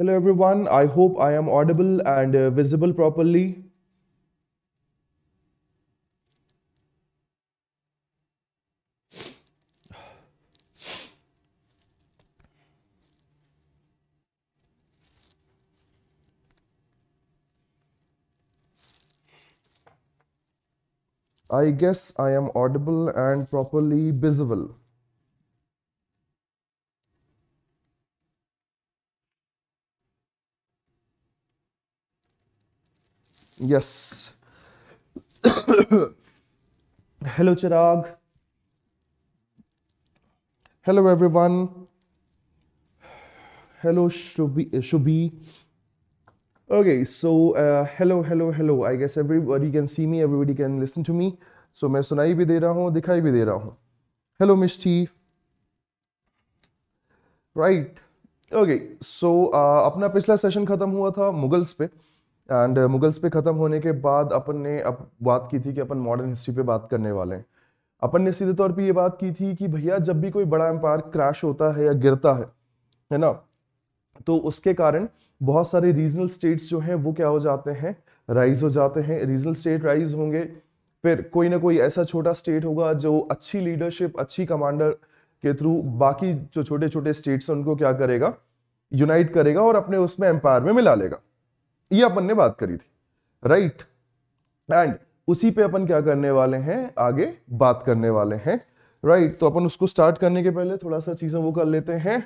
Hello everyone, I hope I am audible and uh, visible properly. I guess I am audible and properly visible. Yes hello Chirag hello everyone hello Shubhi Shubhi okay so hello hello hello I guess everybody can see me everybody can listen to me so मैं सुनाई भी दे रहा हूँ दिखाई भी दे रहा हूँ hello Misty right okay so अपना पिछला सेशन खत्म हुआ था मुगल्स पे एंड मुगल्स uh, पे ख़त्म होने के बाद अपन ने अब बात की थी कि अपन मॉडर्न हिस्ट्री पे बात करने वाले हैं अपन ने सीधे तौर पे ये बात की थी कि भैया जब भी कोई बड़ा एम्पायर क्रैश होता है या गिरता है है ना तो उसके कारण बहुत सारे रीजनल स्टेट्स जो हैं वो क्या हो जाते हैं राइज हो जाते हैं रीजनल स्टेट राइज होंगे फिर कोई ना कोई ऐसा छोटा स्टेट होगा जो अच्छी लीडरशिप अच्छी कमांडर के थ्रू बाकी जो छोटे छोटे स्टेट्स हैं उनको क्या करेगा यूनाइट करेगा और अपने उसमें एम्पायर में मिला लेगा ये अपन ने बात करी थी राइट एंड उसी पे अपन क्या करने वाले हैं आगे बात करने वाले हैं राइट right, तो अपन उसको स्टार्ट करने के पहले थोड़ा सा चीजें वो कर लेते हैं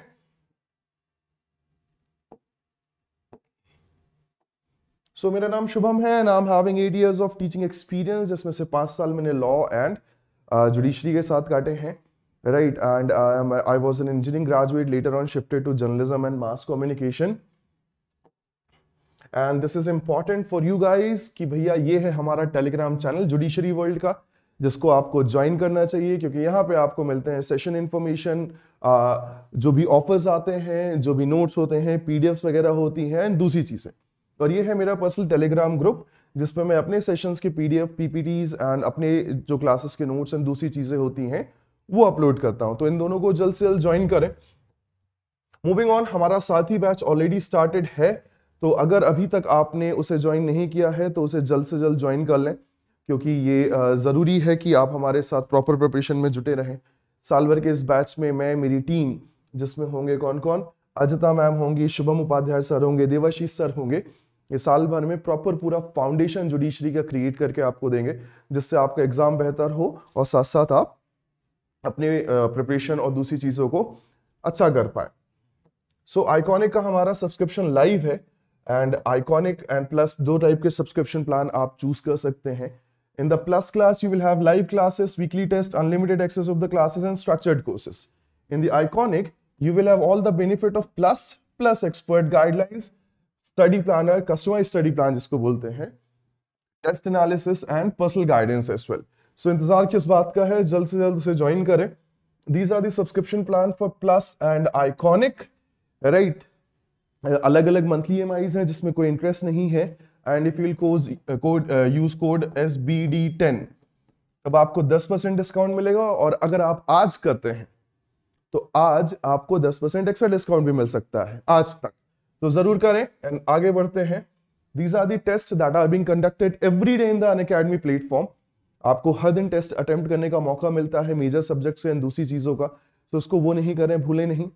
सो so, मेरा नाम शुभम है and I am having eight years of teaching experience जिसमें से पांच साल मैंने लॉ एंड जुडिशरी के साथ काटे हैं right and I am I was an engineering graduate later on shifted to journalism and mass communication and this is important for you guys कि भैया ये है हमारा टेलीग्राम चैनल जुडिशरी वर्ल्ड का जिसको आपको ज्वाइन करना चाहिए क्योंकि यहाँ पे आपको मिलते हैं सेशन इन्फॉर्मेशन जो भी ऑफर्स आते हैं जो भी नोट्स होते हैं पीडीएफ्स वगैरह होती हैं एंड दूसरी चीज़ें और ये है मेरा पर्सनल टेलीग्राम ग्रुप जिसमें मैं अपने सेशंस के पीडीएफ पीपीटीज एंड अपने जो क्लासेस के नोट्स एंड दूसरी चीज़ें होती हैं वो अपलोड करता हूँ तो इन दोनों को जल्द से जल्द ज्वाइन करें मूविंग ऑन हमारा साथी बैच ऑलरेडी स्टार्टेड है तो अगर अभी तक आपने उसे ज्वाइन नहीं किया है तो उसे जल्द से जल्द ज्वाइन कर लें क्योंकि ये ज़रूरी है कि आप हमारे साथ प्रॉपर प्रिपरेशन में जुटे रहें साल भर के इस बैच में मैं मेरी टीम जिसमें होंगे कौन कौन अजता मैम होंगी शुभम उपाध्याय सर होंगे देवाशीष सर होंगे ये साल भर में प्रॉपर पूरा फाउंडेशन जुडिशरी का क्रिएट करके आपको देंगे जिससे आपका एग्ज़ाम बेहतर हो और साथ साथ आप अपने प्रिपरेशन और दूसरी चीज़ों को अच्छा कर पाए सो so, आइकॉनिक का हमारा सब्सक्रिप्शन लाइव है एंड आइकॉनिक एंड प्लस दो टाइप के सब्सक्रिप्शन प्लान आप चूज कर सकते हैं in the Plus class you will have live classes weekly test unlimited access of the classes and structured courses in the Iconic you will have all the benefit of Plus Plus expert guidelines study planner customize study plan जिसको बोलते हैं test analysis and personal guidance as well सो इंतजार किस बात का है जल्द से जल्द उसे ज्वाइन करें these are the subscription plan for Plus and Iconic right अलग अलग मंथली एम हैं जिसमें कोई इंटरेस्ट नहीं है and if you'll choose code use code S B D ten तब आपको दस परसेंट डिस्काउंट मिलेगा और अगर आप आज करते हैं तो आज आपको दस परसेंट एक्स्ट्रा डिस्काउंट भी मिल सकता है आज तक तो जरूर करें एंड आगे बढ़ते हैं these are the test that are being conducted every day in the Unacademy platform आपको हर दिन टेस्ट अटेम्प्ट करने का मौका मिलता है मेजर सब्जेक्ट्स से एंड दूसरी चीज़ों का तो उसको वो नहीं करें भूलें नहीं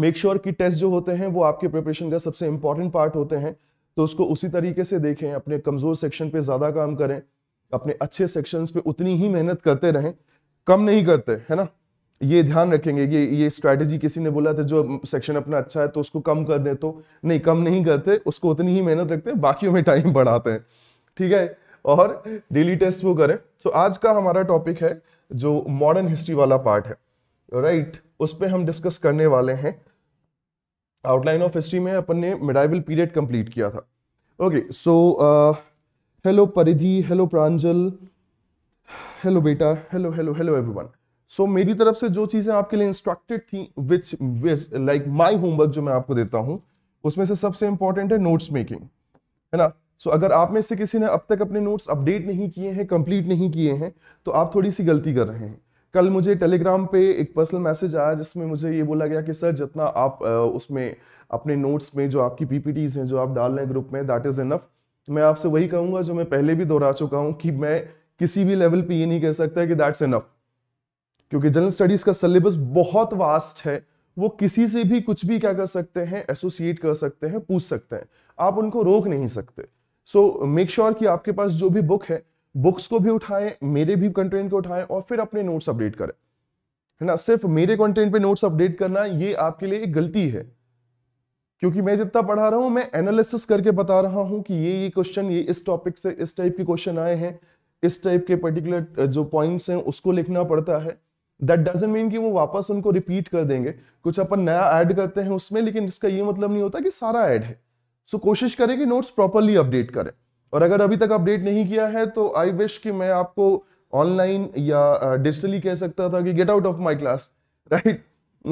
मेक श्योर sure कि टेस्ट जो होते हैं वो आपके प्रिपरेशन का सबसे इंपॉर्टेंट पार्ट होते हैं तो उसको उसी तरीके से देखें अपने कमज़ोर सेक्शन पे ज़्यादा काम करें अपने अच्छे सेक्शन पे उतनी ही मेहनत करते रहें कम नहीं करते है ना ये ध्यान रखेंगे ये ये स्ट्रैटेजी किसी ने बोला था जो सेक्शन अपना अच्छा है तो उसको कम कर दे तो नहीं कम नहीं करते उसको उतनी ही मेहनत रखते हैं बाकी में टाइम बढ़ाते हैं ठीक है और डेली टेस्ट वो करें तो आज का हमारा टॉपिक है जो मॉडर्न हिस्ट्री वाला पार्ट है राइट right? उस पर हम डिस्कस करने वाले हैं आउटलाइन ऑफ हिस्ट्री में अपन ने मिडाइवल पीरियड कंप्लीट किया था okay so hello Paridhi hello Pranjal hello बेटा hello hello hello everyone so मेरी तरफ से जो चीज़ें आपके लिए इंस्ट्रक्टेड थी which is like my homework जो मैं आपको देता हूँ उसमें से सबसे इंपॉर्टेंट है नोट्स मेकिंग है ना सो so, अगर आप में से किसी ने अब तक अपने नोट्स अपडेट नहीं किए हैं कंप्लीट नहीं किए हैं तो आप थोड़ी सी गलती कर रहे हैं कल मुझे टेलीग्राम पे एक पर्सनल मैसेज आया जिसमें मुझे ये बोला गया कि सर जितना आप उसमें अपने नोट्स में जो आपकी पीपीटीज हैं जो आप डाल रहे हैं ग्रुप में दैट इज़ इनफ मैं आपसे वही कहूंगा जो मैं पहले भी दोहरा चुका हूँ कि मैं किसी भी लेवल पे ये नहीं कह सकता कि दैट्स इनफ क्योंकि जनरल स्टडीज़ का सिलेबस बहुत वास्ट है वो किसी से भी कुछ भी क्या कर सकते हैं एसोसिएट कर सकते हैं पूछ सकते हैं आप उनको रोक नहीं सकते सो मेक श्योर कि आपके पास जो भी बुक है बुक्स को भी उठाएं मेरे भी कंटेंट को उठाएं और फिर अपने नोट्स अपडेट करें है ना सिर्फ मेरे कंटेंट पे नोट्स अपडेट करना ये आपके लिए एक गलती है क्योंकि मैं जितना पढ़ा रहा हूं मैं एनालिसिस करके बता रहा हूं कि ये ये क्वेश्चन ये इस टॉपिक से इस टाइप के क्वेश्चन आए हैं इस टाइप के पर्टिकुलर जो पॉइंट्स हैं उसको लिखना पड़ता है दैट डजेंट मीन कि वो वापस उनको रिपीट कर देंगे कुछ अपन नया ऐड करते हैं उसमें लेकिन इसका ये मतलब नहीं होता कि सारा ऐड है सो so, कोशिश करें कि नोट्स प्रॉपरली अपडेट करें और अगर अभी तक अपडेट नहीं किया है तो आई विश कि मैं आपको ऑनलाइन या डिजिटली कह सकता था कि get out of my class right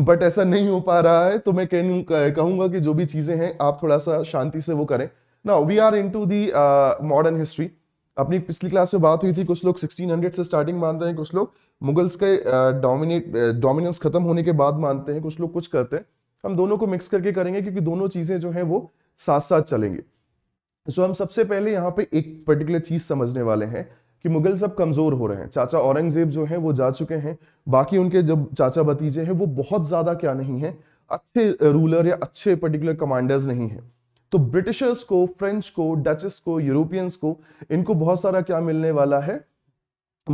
but ऐसा नहीं हो पा रहा है तो मैं कह कहूंगा कि जो भी चीज़ें हैं आप थोड़ा सा शांति से वो करें ना we are into the modern history अपनी पिछली क्लास में बात हुई थी कुछ लोग 1600 से स्टार्टिंग मानते हैं कुछ लोग मुगल्स के डोमिनेट डोमिनेंस खत्म होने के बाद मानते हैं कुछ लोग कुछ करते हैं हम दोनों को मिक्स करके करेंगे क्योंकि दोनों चीज़ें जो हैं वो साथ साथ चलेंगे सो हम सबसे पहले यहाँ पे एक पर्टिकुलर चीज समझने वाले हैं कि मुगल सब कमजोर हो रहे हैं चाचा औरंगजेब जो है वो जा चुके हैं बाकी उनके जब चाचा भतीजे हैं वो बहुत ज्यादा क्या नहीं है अच्छे रूलर या अच्छे पर्टिकुलर कमांडर्स नहीं है तो ब्रिटिशर्स को फ्रेंच को डचेस को यूरोपियंस को इनको बहुत सारा क्या मिलने वाला है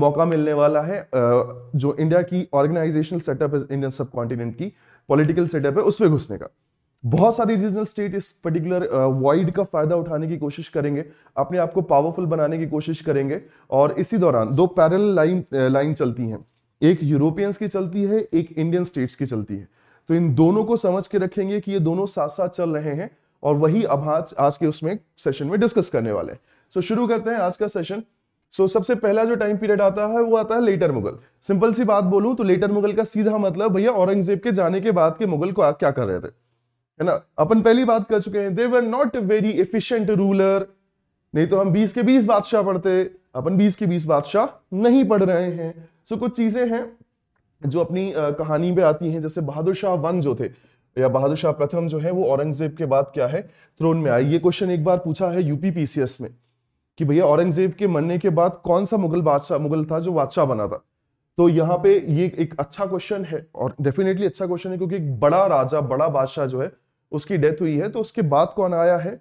मौका मिलने वाला है जो इंडिया की ऑर्गेनाइजेशनल सेटअप है इंडियन सब कॉन्टिनेंट की पॉलिटिकल सेटअप है उसमें घुसने का बहुत सारी रीजनल स्टेट इस पर्टिकुलर वाइड uh, का फायदा उठाने की कोशिश करेंगे अपने आप को पावरफुल बनाने की कोशिश करेंगे और इसी दौरान दो पैरल लाइन लाइन चलती हैं एक यूरोपियंस की चलती है एक इंडियन स्टेट्स की चलती है तो इन दोनों को समझ के रखेंगे कि ये दोनों साथ साथ चल रहे हैं और वही अब आज आज के उसमें सेशन में डिस्कस करने वाले हैं सो so, शुरू करते हैं आज का सेशन सो so, सबसे पहला जो टाइम पीरियड आता है वो आता है लेटर मुगल सिंपल सी बात बोलूं तो लेटर मुगल का सीधा मतलब भैया औरंगजेब के जाने के बाद के मुगल को आप क्या कर रहे थे है ना अपन पहली बात कर चुके हैं they were not very efficient ruler नहीं तो हम बीस के बीस बादशाह पढ़ते अपन बीस के बीस बादशाह नहीं पढ़ रहे हैं सो so, कुछ चीजें हैं जो अपनी आ, कहानी पे आती हैं जैसे बहादुर शाह वन जो थे या बहादुर शाह प्रथम जो है वो औरंगजेब के बाद क्या है थ्रोन में आए ये क्वेश्चन एक बार पूछा है यूपी पीसीएस में कि भैया औरंगजेब के मरने के बाद कौन सा मुगल बादशाह मुगल था जो बादशाह बना था तो यहाँ पे ये एक अच्छा क्वेश्चन है और डेफिनेटली अच्छा क्वेश्चन है क्योंकि एक बड़ा राजा बड़ा बादशाह जो है उसकी डेथ हुई है तो उसके बाद कौन आया है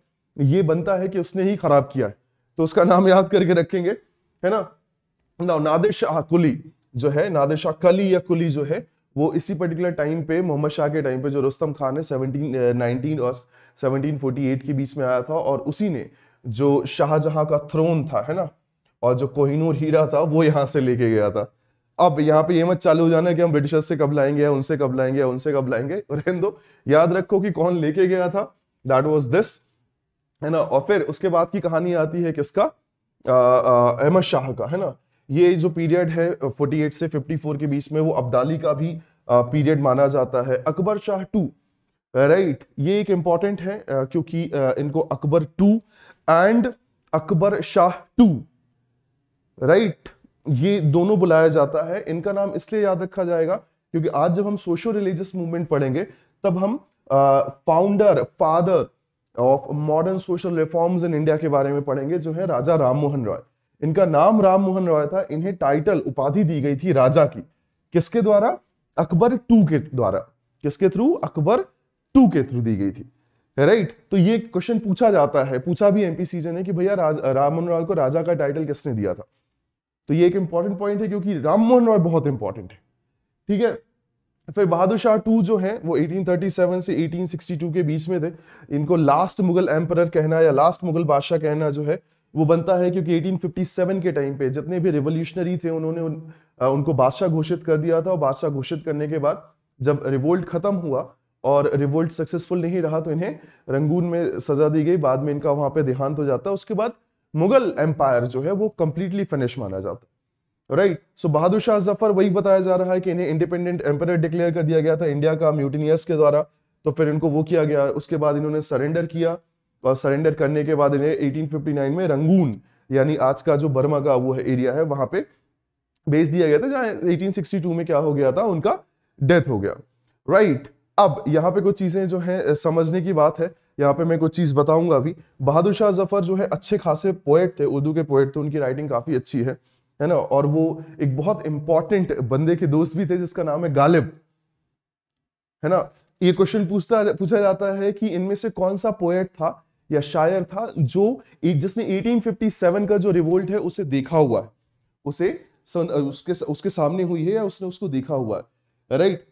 ये बनता है कि उसने ही खराब किया है तो उसका नाम याद करके रखेंगे है ना ना नादिर शाह कुली जो है नादिर शाह कली या कुली जो है वो इसी पर्टिकुलर टाइम पे मोहम्मद शाह के टाइम पे जो रुस्तम खान है 17 19 uh, और 1748 के बीच में आया था और उसी ने जो शाहजहां का थ्रोन था है ना और जो कोहिनूर हीरा था वो यहाँ से लेके गया था अब यहाँ पे ये मत चालू हो जाना कि हम ब्रिटिशर्स से कब लाएंगे या उनसे कब लाएंगे उनसे कब लाएंगे और हिंदो याद रखो कि कौन लेके गया था दैट वॉज दिस है ना और फिर उसके बाद की कहानी आती है किसका अहमद शाह का है ना ये जो पीरियड है 48 से 54 के बीच में वो अब्दाली का भी पीरियड माना जाता है अकबर शाह टू राइट ये एक इंपॉर्टेंट है क्योंकि इनको Akbar two and Akbar Shah two right ये दोनों बुलाया जाता है इनका नाम इसलिए याद रखा जाएगा क्योंकि आज जब हम सोशो रिलीजियस मूवमेंट पढ़ेंगे तब हम founder father of modern social reforms in India के बारे में पढ़ेंगे जो है राजा राम मोहन रॉय इनका नाम राम मोहन रॉय था इन्हें टाइटल उपाधि दी गई थी राजा की किसके द्वारा अकबर टू के द्वारा किसके थ्रू अकबर टू के थ्रू दी गई थी राइट right? तो ये क्वेश्चन पूछा जाता है पूछा भी एमपी सीजन ने कि भैया राम मोहन रॉय को राजा का टाइटल किसने दिया था तो ये एक इंपॉर्टेंट पॉइंट है क्योंकि राम मोहन रॉय बहुत इंपॉर्टेंट है ठीक है फिर बहादुर शाह टू जो है वो 1837 से 1862 के बीच में थे इनको लास्ट मुगल एम्पर कहना या लास्ट मुगल बादशाह कहना जो है वो बनता है क्योंकि 1857 के टाइम पे जितने भी रिवोल्यूशनरी थे उन्होंने उन, उनको बादशाह घोषित कर दिया था और बादशाह घोषित करने के बाद जब रिवोल्ट खत्म हुआ और रिवोल्ट सक्सेसफुल नहीं रहा तो इन्हें रंगून में सजा दी गई बाद में इनका वहां पर देहांत हो जाता उसके बाद मुगल एम्पायर जो है वो कंप्लीटली फिनिश माना जाता है राइट सो बहादुर शाह जफर वही बताया जा रहा है कि इन्हें इंडिपेंडेंट एम्पायर डिक्लेयर कर दिया गया था इंडिया का म्यूटिनियर्स के द्वारा तो फिर इनको वो किया गया उसके बाद इन्होंने सरेंडर किया और सरेंडर करने के बाद इन्हें 1859 में रंगून यानी आज का जो बर्मा का वो है एरिया है वहां पे भेज दिया गया था जहाँ 1862 में क्या हो गया था उनका डेथ हो गया राइट right. अब यहाँ पे कुछ चीज़ें जो है समझने की बात है यहाँ पे मैं कुछ चीज़ बताऊंगा अभी बहादुर शाह जफ़र जो है अच्छे खासे पोएट थे उर्दू के पोएट थे उनकी राइटिंग काफ़ी अच्छी है है ना और वो एक बहुत इंपॉर्टेंट बंदे के दोस्त भी थे जिसका नाम है गालिब है ना ये क्वेश्चन पूछता पूछा जाता है कि इनमें से कौन सा पोएट था या शायर था जो जिसने 1857 का जो रिवोल्ट है उसे देखा हुआ है उसे उसके उसके सामने हुई है या उसने उसको देखा हुआ है राइट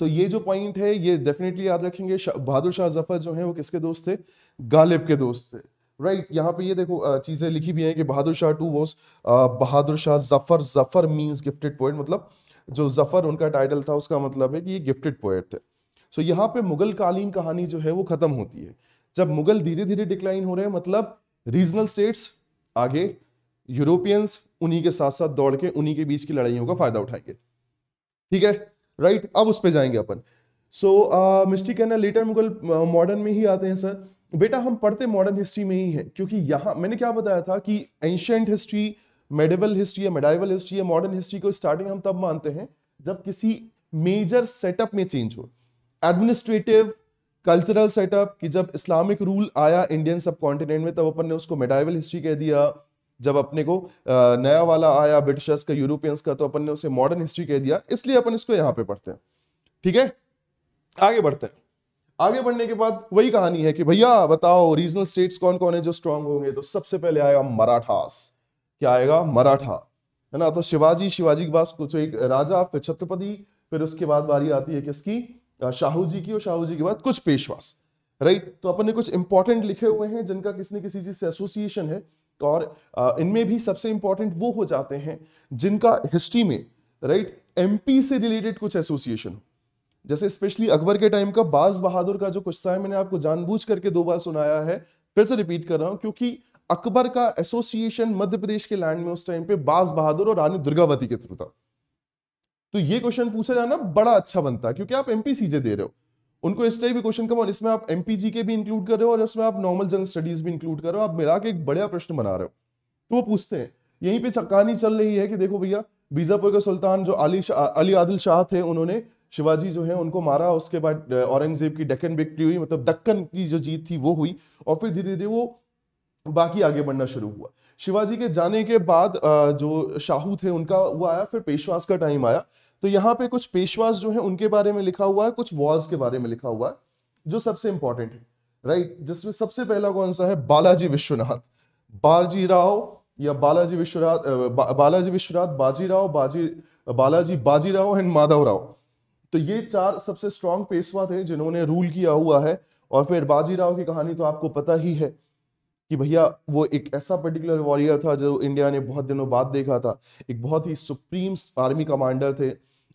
तो ये जो पॉइंट है ये डेफिनेटली याद रखेंगे बहादुर शाह जफर जो है वो किसके दोस्त थे गालिब के दोस्त थे राइट right, यहाँ पे ये देखो चीज़ें लिखी भी हैं कि Bahadur Shah two was Bahadur Shah Zafar Zafar means gifted poet मतलब जो जफर उनका टाइटल था उसका मतलब है कि ये गिफ्टेड पोएट थे सो so, यहाँ पे मुगल कालीन कहानी जो है वो ख़त्म होती है जब मुगल धीरे धीरे डिक्लाइन हो रहे हैं मतलब रीजनल स्टेट्स आगे यूरोपियंस उन्हीं के साथ साथ दौड़ के उन्हीं के बीच की लड़ाइयों का फायदा उठाएंगे ठीक है राइट right? अब उस पर जाएंगे अपन सो uh, मिस्टी कहना लेटर मुगल मॉडर्न uh, में ही आते हैं सर बेटा हम पढ़ते मॉडर्न हिस्ट्री में ही है क्योंकि यहाँ मैंने क्या बताया था कि एंशियंट हिस्ट्री मेडिवल हिस्ट्री या मेडाइवल हिस्ट्री या मॉडर्न हिस्ट्री को स्टार्टिंग हम तब मानते हैं जब किसी मेजर सेटअप में चेंज हो एडमिनिस्ट्रेटिव कल्चरल सेटअप कि जब इस्लामिक रूल आया इंडियन सब कॉन्टिनेंट में तब अपन ने उसको मेडाइवल हिस्ट्री कह दिया जब अपने को नया वाला आया ब्रिटिशर्स का यूरोपियंस का तो अपन ने उसे मॉडर्न हिस्ट्री कह दिया इसलिए अपन इसको यहाँ पे पढ़ते हैं ठीक है आगे बढ़ते हैं आगे बढ़ने के बाद वही कहानी है कि भैया बताओ रीजनल स्टेट्स कौन कौन है जो स्ट्रांग होंगे तो सबसे पहले आएगा मराठास क्या आएगा मराठा है ना तो शिवाजी शिवाजी के बाद कुछ एक राजा फिर छत्रपति फिर उसके बाद बारी आती है किसकी शाहू जी की और शाहू जी के बाद कुछ पेशवास राइट तो अपन ने कुछ इंपॉर्टेंट लिखे हुए हैं जिनका किसी न किसी चीज से एसोसिएशन है और इनमें भी सबसे इंपॉर्टेंट वो हो जाते हैं जिनका हिस्ट्री में राइट एमपी से रिलेटेड कुछ एसोसिएशन जैसे स्पेशली अकबर के टाइम का बाज बहादुर का जो कुस्सा है मैंने आपको जानबूझ करके दो बार सुनाया है फिर से रिपीट कर रहा हूं क्योंकि अकबर का एसोसिएशन मध्य प्रदेश के लैंड में उस टाइम पे बाज बहादुर और रानी दुर्गावती के थ्रू था तो ये क्वेश्चन पूछा जाना बड़ा अच्छा बनता है क्योंकि आप एमपी सीजे दे रहे हो उनको इस टाइप के क्वेश्चन कम इसमें आप एम के भी इंक्लूड कर रहे हो और इसमें आप नॉर्मल जनरल स्टडीज भी इंक्लूड कर रहे हो आप मिला के एक बढ़िया प्रश्न बना रहे हो तो वो पूछते हैं यहीं पे कहानी चल रही है कि देखो भैया बीजापुर के सुल्तान जो अली अली आदिल शाह थे उन्होंने शिवाजी जो है उनको मारा उसके बाद औरंगजेब की डक्कन विक्ट्री हुई मतलब दक्कन की जो जीत थी वो हुई और फिर धीरे धीरे वो बाकी आगे बढ़ना शुरू हुआ शिवाजी के जाने के बाद जो शाहू थे उनका वो आया फिर पेशवास का टाइम आया तो यहाँ पे कुछ पेशवास जो है उनके बारे में लिखा हुआ है कुछ वॉर्स के बारे में लिखा हुआ है जो सबसे इंपॉर्टेंट है राइट जिसमें सबसे पहला कौन सा है बालाजी विश्वनाथ बाजी राव या बालाजी विश्वनाथ बा, बालाजी विश्वनाथ बाजीराव बाजी बालाजी बाजीराव एंड माधव राव तो ये चार सबसे स्ट्रांग पेशवा थे जिन्होंने रूल किया हुआ है और फिर बाजीराव की कहानी तो आपको पता ही है कि भैया वो एक ऐसा पर्टिकुलर वॉरियर था जो इंडिया ने बहुत दिनों बाद देखा था एक बहुत ही सुप्रीम आर्मी कमांडर थे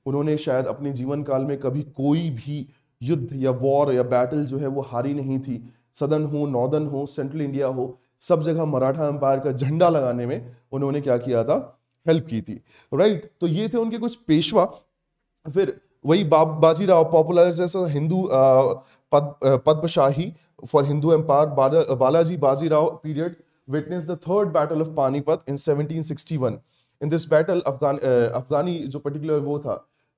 उन्होंने शायद अपने जीवन काल में कभी कोई भी युद्ध या वॉर या बैटल जो है वो हारी नहीं थी सदन हो नॉर्दर्न हो सेंट्रल इंडिया हो सब जगह मराठा एम्पायर का झंडा लगाने में उन्होंने क्या किया था हेल्प की थी राइट तो ये थे उनके कुछ पेशवा फिर वही बाजीराव पॉपुलर जैसा Hindu Pad Padshahi for Hindu empire Balaji Bajirao period witnessed the third battle of Panipat in 1761. In this battle, Afghan, uh, Afghani जो पर्टिकुलर वो था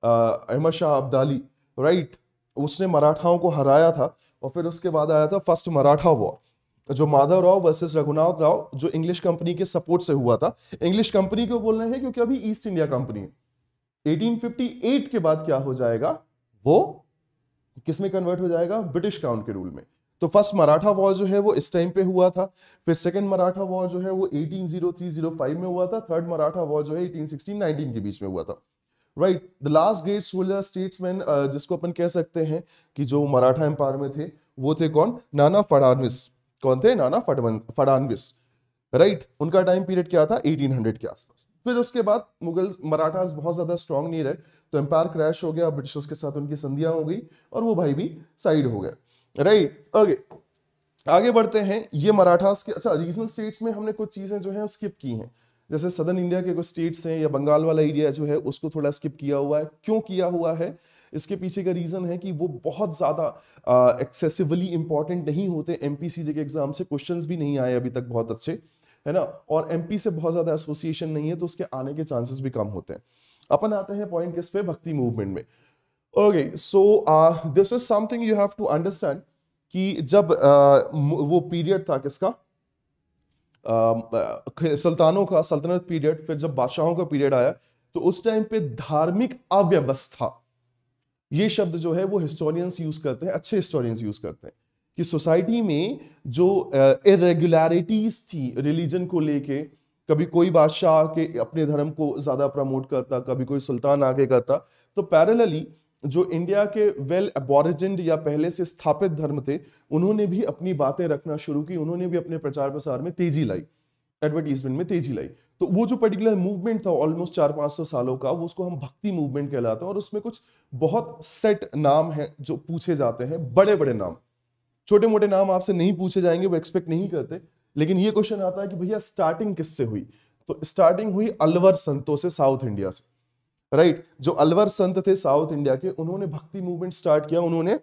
अहमद शाह अब्दाली राइट उसने मराठाओं को हराया था और फिर उसके बाद आया था फर्स्ट मराठा वॉर जो माधव राव वर्सेस रघुनाथ राव जो इंग्लिश कंपनी के सपोर्ट से हुआ था इंग्लिश कंपनी को बोल रहे हैं क्योंकि अभी ईस्ट इंडिया कंपनी है 1858 के बाद क्या हो जाएगा वो किसमें कन्वर्ट हो जाएगा ब्रिटिश क्राउन के रूल में तो फर्स्ट मराठा वॉर जो है वो इस टाइम पे हुआ था फिर सेकंड मराठा वॉर जो है वो 180305 में हुआ था थर्ड मराठा वॉर जो है 1816-19 के बीच में हुआ था right the last great solar statesman जिसको अपन कह सकते हैं कि जो मराठा एम्पायर में थे वो थे कौन नाना फड़ानविस कौन थे नाना फड़ानविस राइट right. उनका टाइम पीरियड क्या था 1800 के आसपास फिर उसके बाद मुगल मराठास बहुत ज्यादा स्ट्रांग नहीं रहे तो एम्पायर क्रैश हो गया ब्रिटिशर्स के साथ उनकी संधियां हो गई और वो भाई भी साइड हो गए राइट ओके आगे बढ़ते हैं ये मराठास के अच्छा रीजनल स्टेट्स में हमने कुछ चीज़ें जो है स्किप की हैं जैसे सदर्न इंडिया के कुछ स्टेट्स हैं या बंगाल वाला एरिया जो है उसको थोड़ा स्किप किया हुआ है क्यों किया हुआ है इसके पीछे का रीज़न है कि वो बहुत ज़्यादा एक्सेसिवली इंपॉर्टेंट नहीं होते एम के एग्ज़ाम से क्वेश्चन भी नहीं आए अभी तक बहुत अच्छे है ना और एम से बहुत ज़्यादा एसोसिएशन नहीं है तो उसके आने के चांसेस भी कम होते हैं अपन आते हैं पॉइंट किस पे भक्ति मूवमेंट में okay so this is something you have to understand कि जब uh, वो पीरियड था किसका um, uh, सुल्तानों का सल्तनत पीरियड फिर जब बादशाहों का पीरियड आया तो उस टाइम पे धार्मिक अव्यवस्था ये शब्द जो है वो हिस्टोरियंस यूज करते हैं अच्छे हिस्टोरियंस यूज करते हैं कि सोसाइटी में जो इरेगुलरिटीज uh, थी रिलीजन को लेके कभी कोई बादशाह के अपने धर्म को ज्यादा प्रमोट करता कभी कोई सुल्तान आगे करता तो पैरेलली जो इंडिया के वेल अबॉरिजिन या पहले से स्थापित धर्म थे उन्होंने भी अपनी बातें रखना शुरू की उन्होंने भी अपने प्रचार प्रसार में तेजी लाई एडवर्टीजमेंट में तेजी लाई तो वो जो पर्टिकुलर मूवमेंट था ऑलमोस्ट चार पांच सौ सालों का वो उसको हम भक्ति मूवमेंट कहलाते हैं और उसमें कुछ बहुत सेट नाम है जो पूछे जाते हैं बड़े बड़े नाम छोटे मोटे नाम आपसे नहीं पूछे जाएंगे वो एक्सपेक्ट नहीं करते लेकिन ये क्वेश्चन आता है कि भैया स्टार्टिंग किससे हुई तो स्टार्टिंग हुई अलवर संतों से साउथ इंडिया से राइट right? जो अलवर संत थे साउथ इंडिया के उन्होंने भक्ति मूवमेंट स्टार्ट किया उन्होंने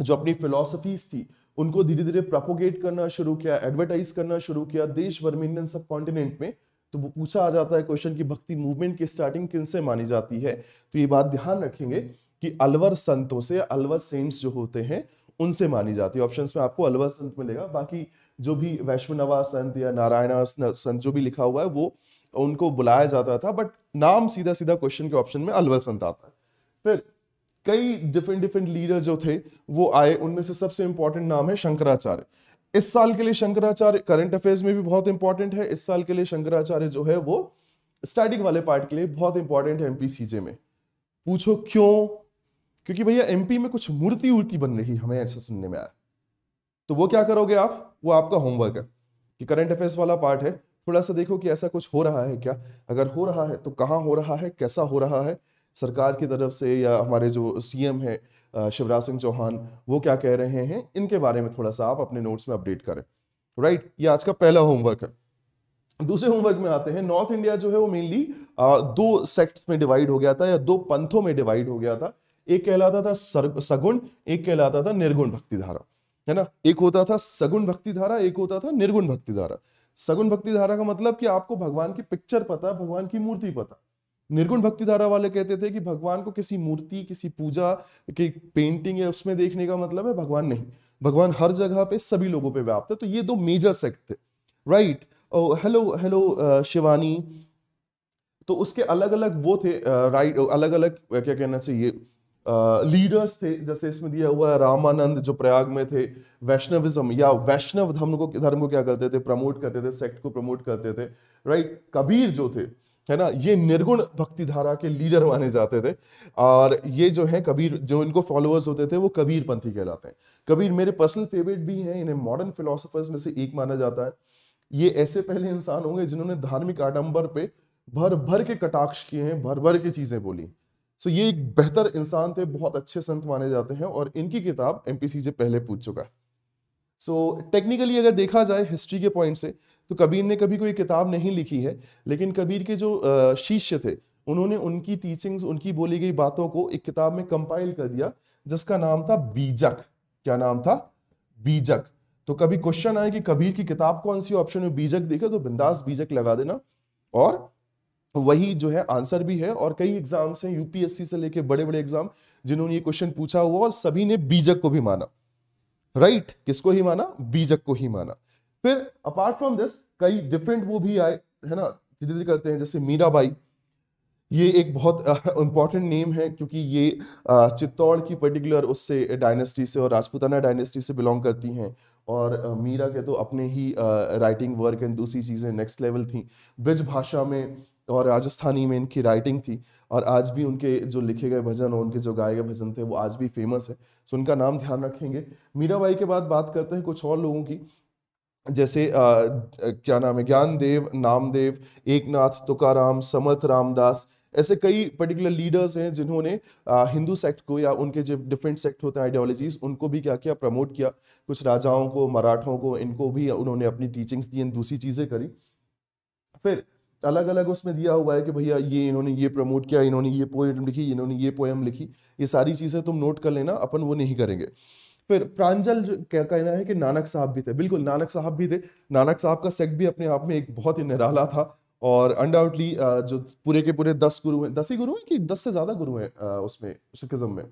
जो अपनी फिलोसफीज थी उनको धीरे धीरे प्रपोगेट करना शुरू किया एडवर्टाइज करना शुरू किया देश भर में इंडियन सब कॉन्टिनेंट में तो वो पूछा आ जाता है क्वेश्चन की भक्ति मूवमेंट की स्टार्टिंग किन से मानी जाती है तो ये बात ध्यान रखेंगे कि अलवर संतों से अलवर सेंट्स जो होते हैं उनसे मानी जाती है ऑप्शन में आपको अलवर संत मिलेगा बाकी जो भी वैश्वनवा संत या नारायण संत जो भी लिखा हुआ है वो उनको बुलाया जाता था बट नाम सीधा सीधा क्वेश्चन के ऑप्शन में अलवर संत आता है फिर कई डिफरेंट डिफरेंट लीडर जो थे वो आए उनमें से सबसे इंपॉर्टेंट नाम है शंकराचार्य इस साल के लिए शंकराचार्य करंट अफेयर्स में भी बहुत इंपॉर्टेंट है इस साल के लिए शंकराचार्य जो है वो स्टैटिक वाले पार्ट के लिए बहुत इंपॉर्टेंट है एमपीसीजे में पूछो क्यों क्योंकि भैया एमपी में कुछ मूर्ति उर्ति बन रही हमें ऐसा सुनने में आया तो वो क्या करोगे आप वो आपका होमवर्क है कि करंट अफेयर्स वाला पार्ट है थोड़ा सा देखो कि ऐसा कुछ हो रहा है क्या अगर हो रहा है तो कहाँ हो रहा है कैसा हो रहा है सरकार की तरफ से या हमारे जो सीएम है शिवराज सिंह चौहान वो क्या कह रहे हैं इनके बारे में थोड़ा सा आप अपने नोट्स में अपडेट करें राइट ये आज का पहला होमवर्क है दूसरे होमवर्क में आते हैं नॉर्थ इंडिया जो है वो मेनली दो सेक्ट्स में डिवाइड हो गया था या दो पंथों में डिवाइड हो गया था एक कहलाता था सगुण एक कहलाता था निर्गुण भक्ति धारा है ना एक होता था सगुण भक्ति धारा एक होता था निर्गुण भक्ति धारा सगुन भक्ति धारा का मतलब कि आपको भगवान की पिक्चर पता भगवान की मूर्ति पता निर्गुण भक्ति धारा वाले कहते थे कि भगवान को किसी मूर्ति किसी पूजा की पेंटिंग या उसमें देखने का मतलब है भगवान नहीं भगवान हर जगह पे सभी लोगों पे व्याप्त है तो ये दो मेजर सेक्ट थे राइट हेलो हेलो शिवानी तो उसके अलग अलग वो थे राइट uh, अलग अलग uh, क्या कहना चाहिए लीडर्स थे जैसे इसमें दिया हुआ है रामानंद जो प्रयाग में थे वैष्णविज्म या वैष्णव धर्म को धर्म को क्या करते थे प्रमोट करते थे सेक्ट को प्रमोट करते थे राइट कबीर जो थे है ना ये निर्गुण भक्ति धारा के लीडर माने जाते थे और ये जो है कबीर जो इनको फॉलोअर्स होते थे वो कबीर पंथी कहलाते हैं कबीर मेरे पर्सनल फेवरेट भी हैं इन्हें मॉडर्न फिलोसफर्स में से एक माना जाता है ये ऐसे पहले इंसान होंगे जिन्होंने धार्मिक आडंबर पे भर भर के कटाक्ष किए हैं भर भर के चीजें बोली सो ये एक बेहतर इंसान थे बहुत अच्छे संत माने जाते हैं और इनकी किताब एम पी पहले पूछ चुका है सो so, टेक्निकली अगर देखा जाए हिस्ट्री के पॉइंट से तो कबीर ने कभी कोई किताब नहीं लिखी है लेकिन कबीर के जो शिष्य थे उन्होंने उनकी टीचिंग्स उनकी बोली गई बातों को एक किताब में कंपाइल कर दिया जिसका नाम था बीजक क्या नाम था बीजक तो कभी क्वेश्चन आए कि कबीर की किताब कौन सी ऑप्शन में बीजक देखे तो बिंदास बीजक लगा देना और वही जो है आंसर भी है और कई एग्जाम्स हैं यूपीएससी से लेके बड़े बड़े एग्जाम जिन्होंने ये क्वेश्चन पूछा हुआ और सभी ने बीजक को भी माना राइट right? किसको ही माना बीजक को ही माना फिर अपार्ट फ्रॉम दिस कई डिफरेंट वो भी आए है ना धीरे धीरे करते हैं जैसे मीराबाई ये एक बहुत इंपॉर्टेंट uh, नेम है क्योंकि ये uh, चित्तौड़ की पर्टिकुलर उससे डायनेस्टी से और राजपूताना डायनेस्टी से बिलोंग करती हैं और uh, मीरा के तो अपने ही राइटिंग वर्क एंड दूसरी चीज़ें नेक्स्ट लेवल थी ब्रिज भाषा में और राजस्थानी में इनकी राइटिंग थी और आज भी उनके जो लिखे गए भजन और उनके जो गाए गए भजन थे वो आज भी फेमस है सो उनका नाम ध्यान रखेंगे मीराबाई के बाद बात करते हैं कुछ और लोगों की जैसे आ, क्या नाम है ज्ञानदेव नामदेव एकनाथ तुकाराम समर्थ रामदास ऐसे कई पर्टिकुलर लीडर्स हैं जिन्होंने हिंदू सेक्ट को या उनके जो डिफरेंट सेक्ट होते हैं आइडियोलॉजीज उनको भी क्या किया प्रमोट किया कुछ राजाओं को मराठों को इनको भी उन्होंने अपनी टीचिंग्स दी दूसरी चीज़ें करी फिर अलग अलग उसमें दिया हुआ है कि भैया ये इन्होंने ये प्रमोट किया इन्होंने ये पोएम लिखी इन्होंने ये पोएम लिखी ये सारी चीज़ें तुम नोट कर लेना अपन वो नहीं करेंगे फिर प्रांजल क्या कहना है कि नानक साहब भी थे बिल्कुल नानक साहब भी थे नानक साहब का सेक्ट भी अपने आप में एक बहुत ही निराला था और अनडाउटली जो पूरे के पूरे दस गुरु हैं दस ही गुरु हैं कि दस से ज़्यादा गुरु हैं उसमें सिखिज्म में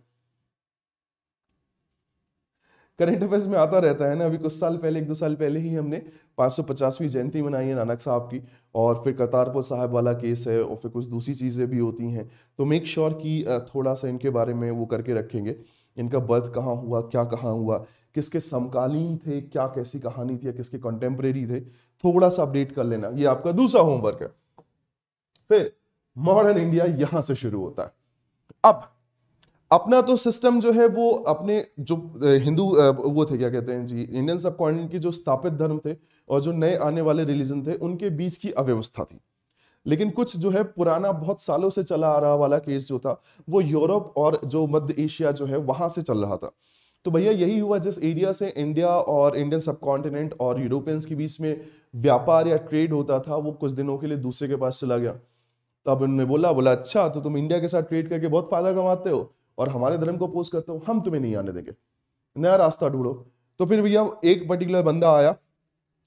करंट अफेयर्स में आता रहता है ना अभी कुछ साल पहले एक दो साल पहले ही हमने 550वीं जयंती मनाई है नानक साहब की और फिर करतारपुर साहब वाला केस है और फिर कुछ दूसरी चीज़ें भी होती हैं तो मेक श्योर sure कि थोड़ा सा इनके बारे में वो करके रखेंगे इनका बर्थ कहाँ हुआ क्या कहाँ हुआ किसके समकालीन थे क्या कैसी कहानी थी या किसके कंटेम्प्रेरी थे थोड़ा सा अपडेट कर लेना ये आपका दूसरा होमवर्क है फिर मॉडर्न इंडिया यहां से शुरू होता है अब अपना तो सिस्टम जो है वो अपने जो हिंदू वो थे क्या कहते हैं जी इंडियन सब कॉन्टिनेंट के जो स्थापित धर्म थे और जो नए आने वाले रिलीजन थे उनके बीच की अव्यवस्था थी लेकिन कुछ जो है पुराना बहुत सालों से चला आ रहा वाला केस जो था वो यूरोप और जो मध्य एशिया जो है वहां से चल रहा था तो भैया यही हुआ जिस एरिया से इंडिया और इंडियन सब कॉन्टिनेंट और यूरोपियंस के बीच में व्यापार या ट्रेड होता था वो कुछ दिनों के लिए दूसरे के पास चला गया तब उन्होंने बोला बोला अच्छा तो तुम इंडिया के साथ ट्रेड करके बहुत फायदा कमाते हो और हमारे धर्म को अपोज करते हो हम तुम्हें नहीं आने देंगे नया रास्ता ढूंढो तो फिर भैया एक पर्टिकुलर बंदा आया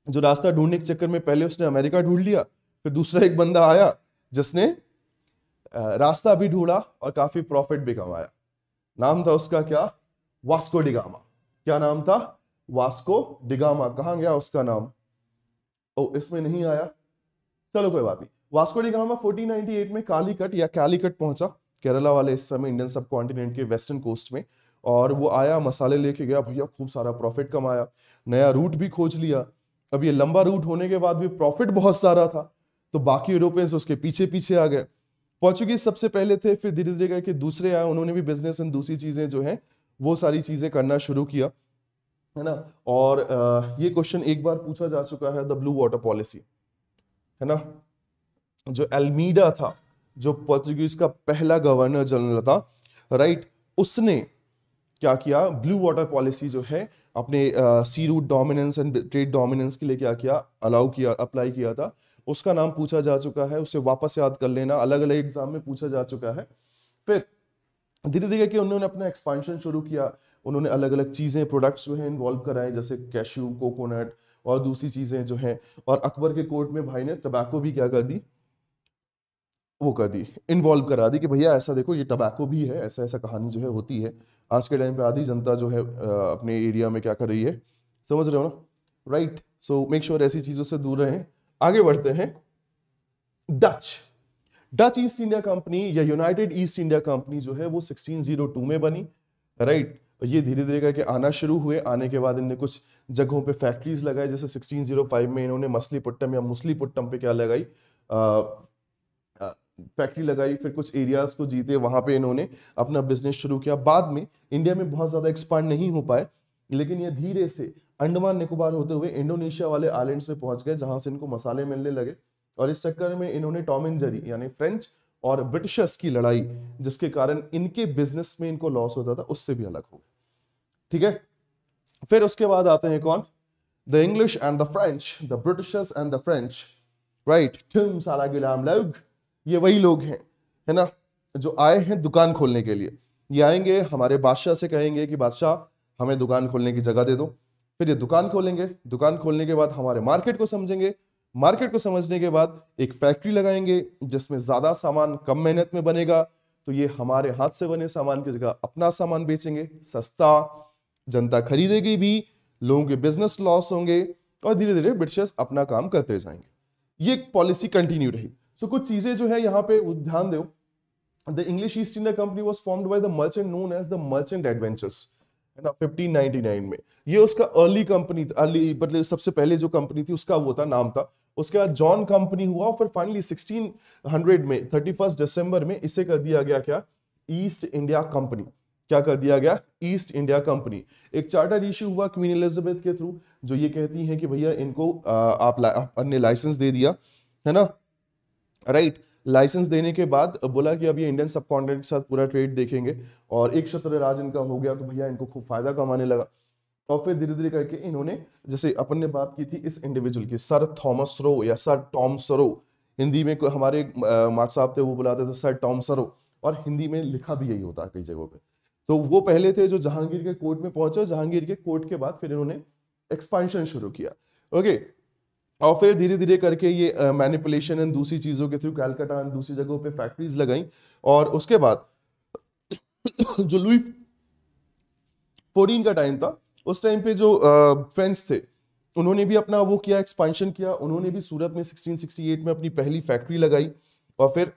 जो रास्ता ढूंढने के चक्कर में पहले उसने अमेरिका ढूंढ लिया फिर दूसरा एक बंदा आया जिसने रास्ता भी ढूंढा और काफी प्रॉफिट भी कमाया नाम था उसका क्या वास्को डिगामा क्या नाम था वास्को डिगामा कहा गया उसका नाम ओ इसमें नहीं आया चलो कोई बात नहीं वास्को डिगामा 1498 में कालीकट या कालीकट पहुंचा केरला वाले इस समय इंडियन सब कॉन्टिनेंट के वेस्टर्न कोस्ट में और वो आया मसाले लेके गया भैया खूब सारा प्रॉफिट कमाया नया रूट भी खोज लिया अब ये लंबा रूट होने के बाद भी प्रॉफिट बहुत सारा था तो बाकी यूरोपियंस उसके पीछे पीछे आ गए पोर्चुगीज सबसे पहले थे फिर धीरे धीरे करके दूसरे आए उन्होंने भी बिजनेस एंड दूसरी चीज़ें जो है वो सारी चीज़ें करना शुरू किया है ना और ये क्वेश्चन एक बार पूछा जा चुका है द ब्लू वाटर पॉलिसी है ना जो एलमीडा था जो पोर्चुगीज का पहला गवर्नर जनरल था राइट उसने क्या किया ब्लू वाटर पॉलिसी जो है अपने sea route dominance and trade dominance के लिए क्या किया अलाउ किया अप्लाई किया था उसका नाम पूछा जा चुका है उसे वापस याद कर लेना अलग अलग एग्जाम में पूछा जा चुका है फिर धीरे धीरे कि उन्होंने अपना एक्सपांशन शुरू किया उन्होंने अलग अलग चीज़ें प्रोडक्ट्स जो है इन्वॉल्व कराए जैसे कैशू कोकोनट और दूसरी चीज़ें जो है और अकबर के कोर्ट में भाई ने टबैको भी क्या कर दी वो कर दी इन्वॉल्व करा दी कि भैया ऐसा देखो ये टबैको भी है ऐसा ऐसा कहानी जो है होती है आज के टाइम पे आधी जनता जो है अपने एरिया में क्या कर रही है समझ रहे हो ना राइट सो मेक श्योर ऐसी चीज़ों से दूर रहें आगे बढ़ते हैं Dutch Dutch East India Company या यूनाइटेड ईस्ट इंडिया कंपनी जो है वो 1602 में बनी राइट right? ये धीरे धीरे करके आना शुरू हुए आने के बाद इनने कुछ जगहों पे फैक्ट्रीज लगाई जैसे 1605 में इन्होंने मसलीपुट्टम या मुस्लीपुट्टम पे क्या लगाई फैक्ट्री लगाई फिर कुछ एरियाज को जीते वहां पे इन्होंने अपना बिजनेस शुरू किया बाद में इंडिया में बहुत ज़्यादा एक्सपांड नहीं हो पाए लेकिन ये धीरे से अंडमान निकोबार होते हुए इंडोनेशिया वाले आइलैंड में पहुंच गए जहां से इनको मसाले मिलने लगे और इस चक्कर में इन्होंने टॉम एंड जेरी यानी फ्रेंच और ब्रिटिशर्स की लड़ाई जिसके कारण इनके बिजनेस में इनको लॉस होता था उससे भी अलग हो गए ठीक है फिर उसके बाद आते हैं कौन the English and the French the Britishers and the French right थिम सारा गिलाम लोग ये वही लोग हैं है ना जो आए हैं दुकान खोलने के लिए ये आएंगे हमारे बादशाह से कहेंगे कि बादशाह हमें दुकान खोलने की जगह दे दो फिर ये दुकान खोलेंगे दुकान खोलने के बाद हमारे मार्केट को समझेंगे मार्केट को समझने के बाद एक फैक्ट्री लगाएंगे जिसमें ज़्यादा सामान कम मेहनत में बनेगा तो ये हमारे हाथ से बने सामान की जगह अपना सामान बेचेंगे सस्ता जनता खरीदेगी भी लोगों के बिजनेस लॉस होंगे और धीरे धीरे ब्रिटिशर्स अपना काम करते जाएंगे ये पॉलिसी कंटिन्यू रही सो कुछ चीजें जो है यहाँ पे ध्यान दो the English East India Company was form by the merchant known as the merchant adventurers है ना 1599 में ये उसका अर्ली कंपनी अर्ली मतलब सबसे पहले जो कंपनी थी उसका वो था नाम था उसके बाद जॉन कंपनी हुआ और फिर फाइनली 1600 में 31 दिसंबर में इसे कर दिया गया क्या ईस्ट इंडिया कंपनी क्या कर दिया गया ईस्ट इंडिया कंपनी एक चार्टर इश्यू हुआ क्वीन एलिजाबेथ के थ्रू जो ये कहती है कि भैया इनको आ, आप, अन्य लाइसेंस दे दिया है ना राइट right. लाइसेंस देने के बाद बोला कि अब ये इंडियन सब कॉन्टिनेंट के साथ पूरा ट्रेड देखेंगे और एक शत्रु राज इनका हो गया तो भैया इनको खूब फायदा कमाने लगा और फिर धीरे धीरे करके इन्होंने जैसे अपन ने बात की थी इस इंडिविजुअल की सर थॉमस रो या सर टॉम सरो हिंदी में हमारे मार्च साहब थे वो बुलाते थे सर टॉम सरो और हिंदी में लिखा भी यही होता है कई जगहों पर तो वो पहले थे जो जहांगीर के कोर्ट में पहुंचे जहांगीर के कोर्ट के बाद फिर इन्होंने एक्सपांशन शुरू किया ओके और फिर धीरे धीरे करके ये मैनिपुलेशन एंड दूसरी चीज़ों के थ्रू कैलकाटा एंड दूसरी जगहों पे फैक्ट्रीज लगाई और उसके बाद जो लुई फोर्टीन का टाइम था उस टाइम पे जो फ्रेंड्स थे उन्होंने भी अपना वो किया एक्सपांशन किया उन्होंने भी सूरत में 1668 में अपनी पहली फैक्ट्री लगाई और फिर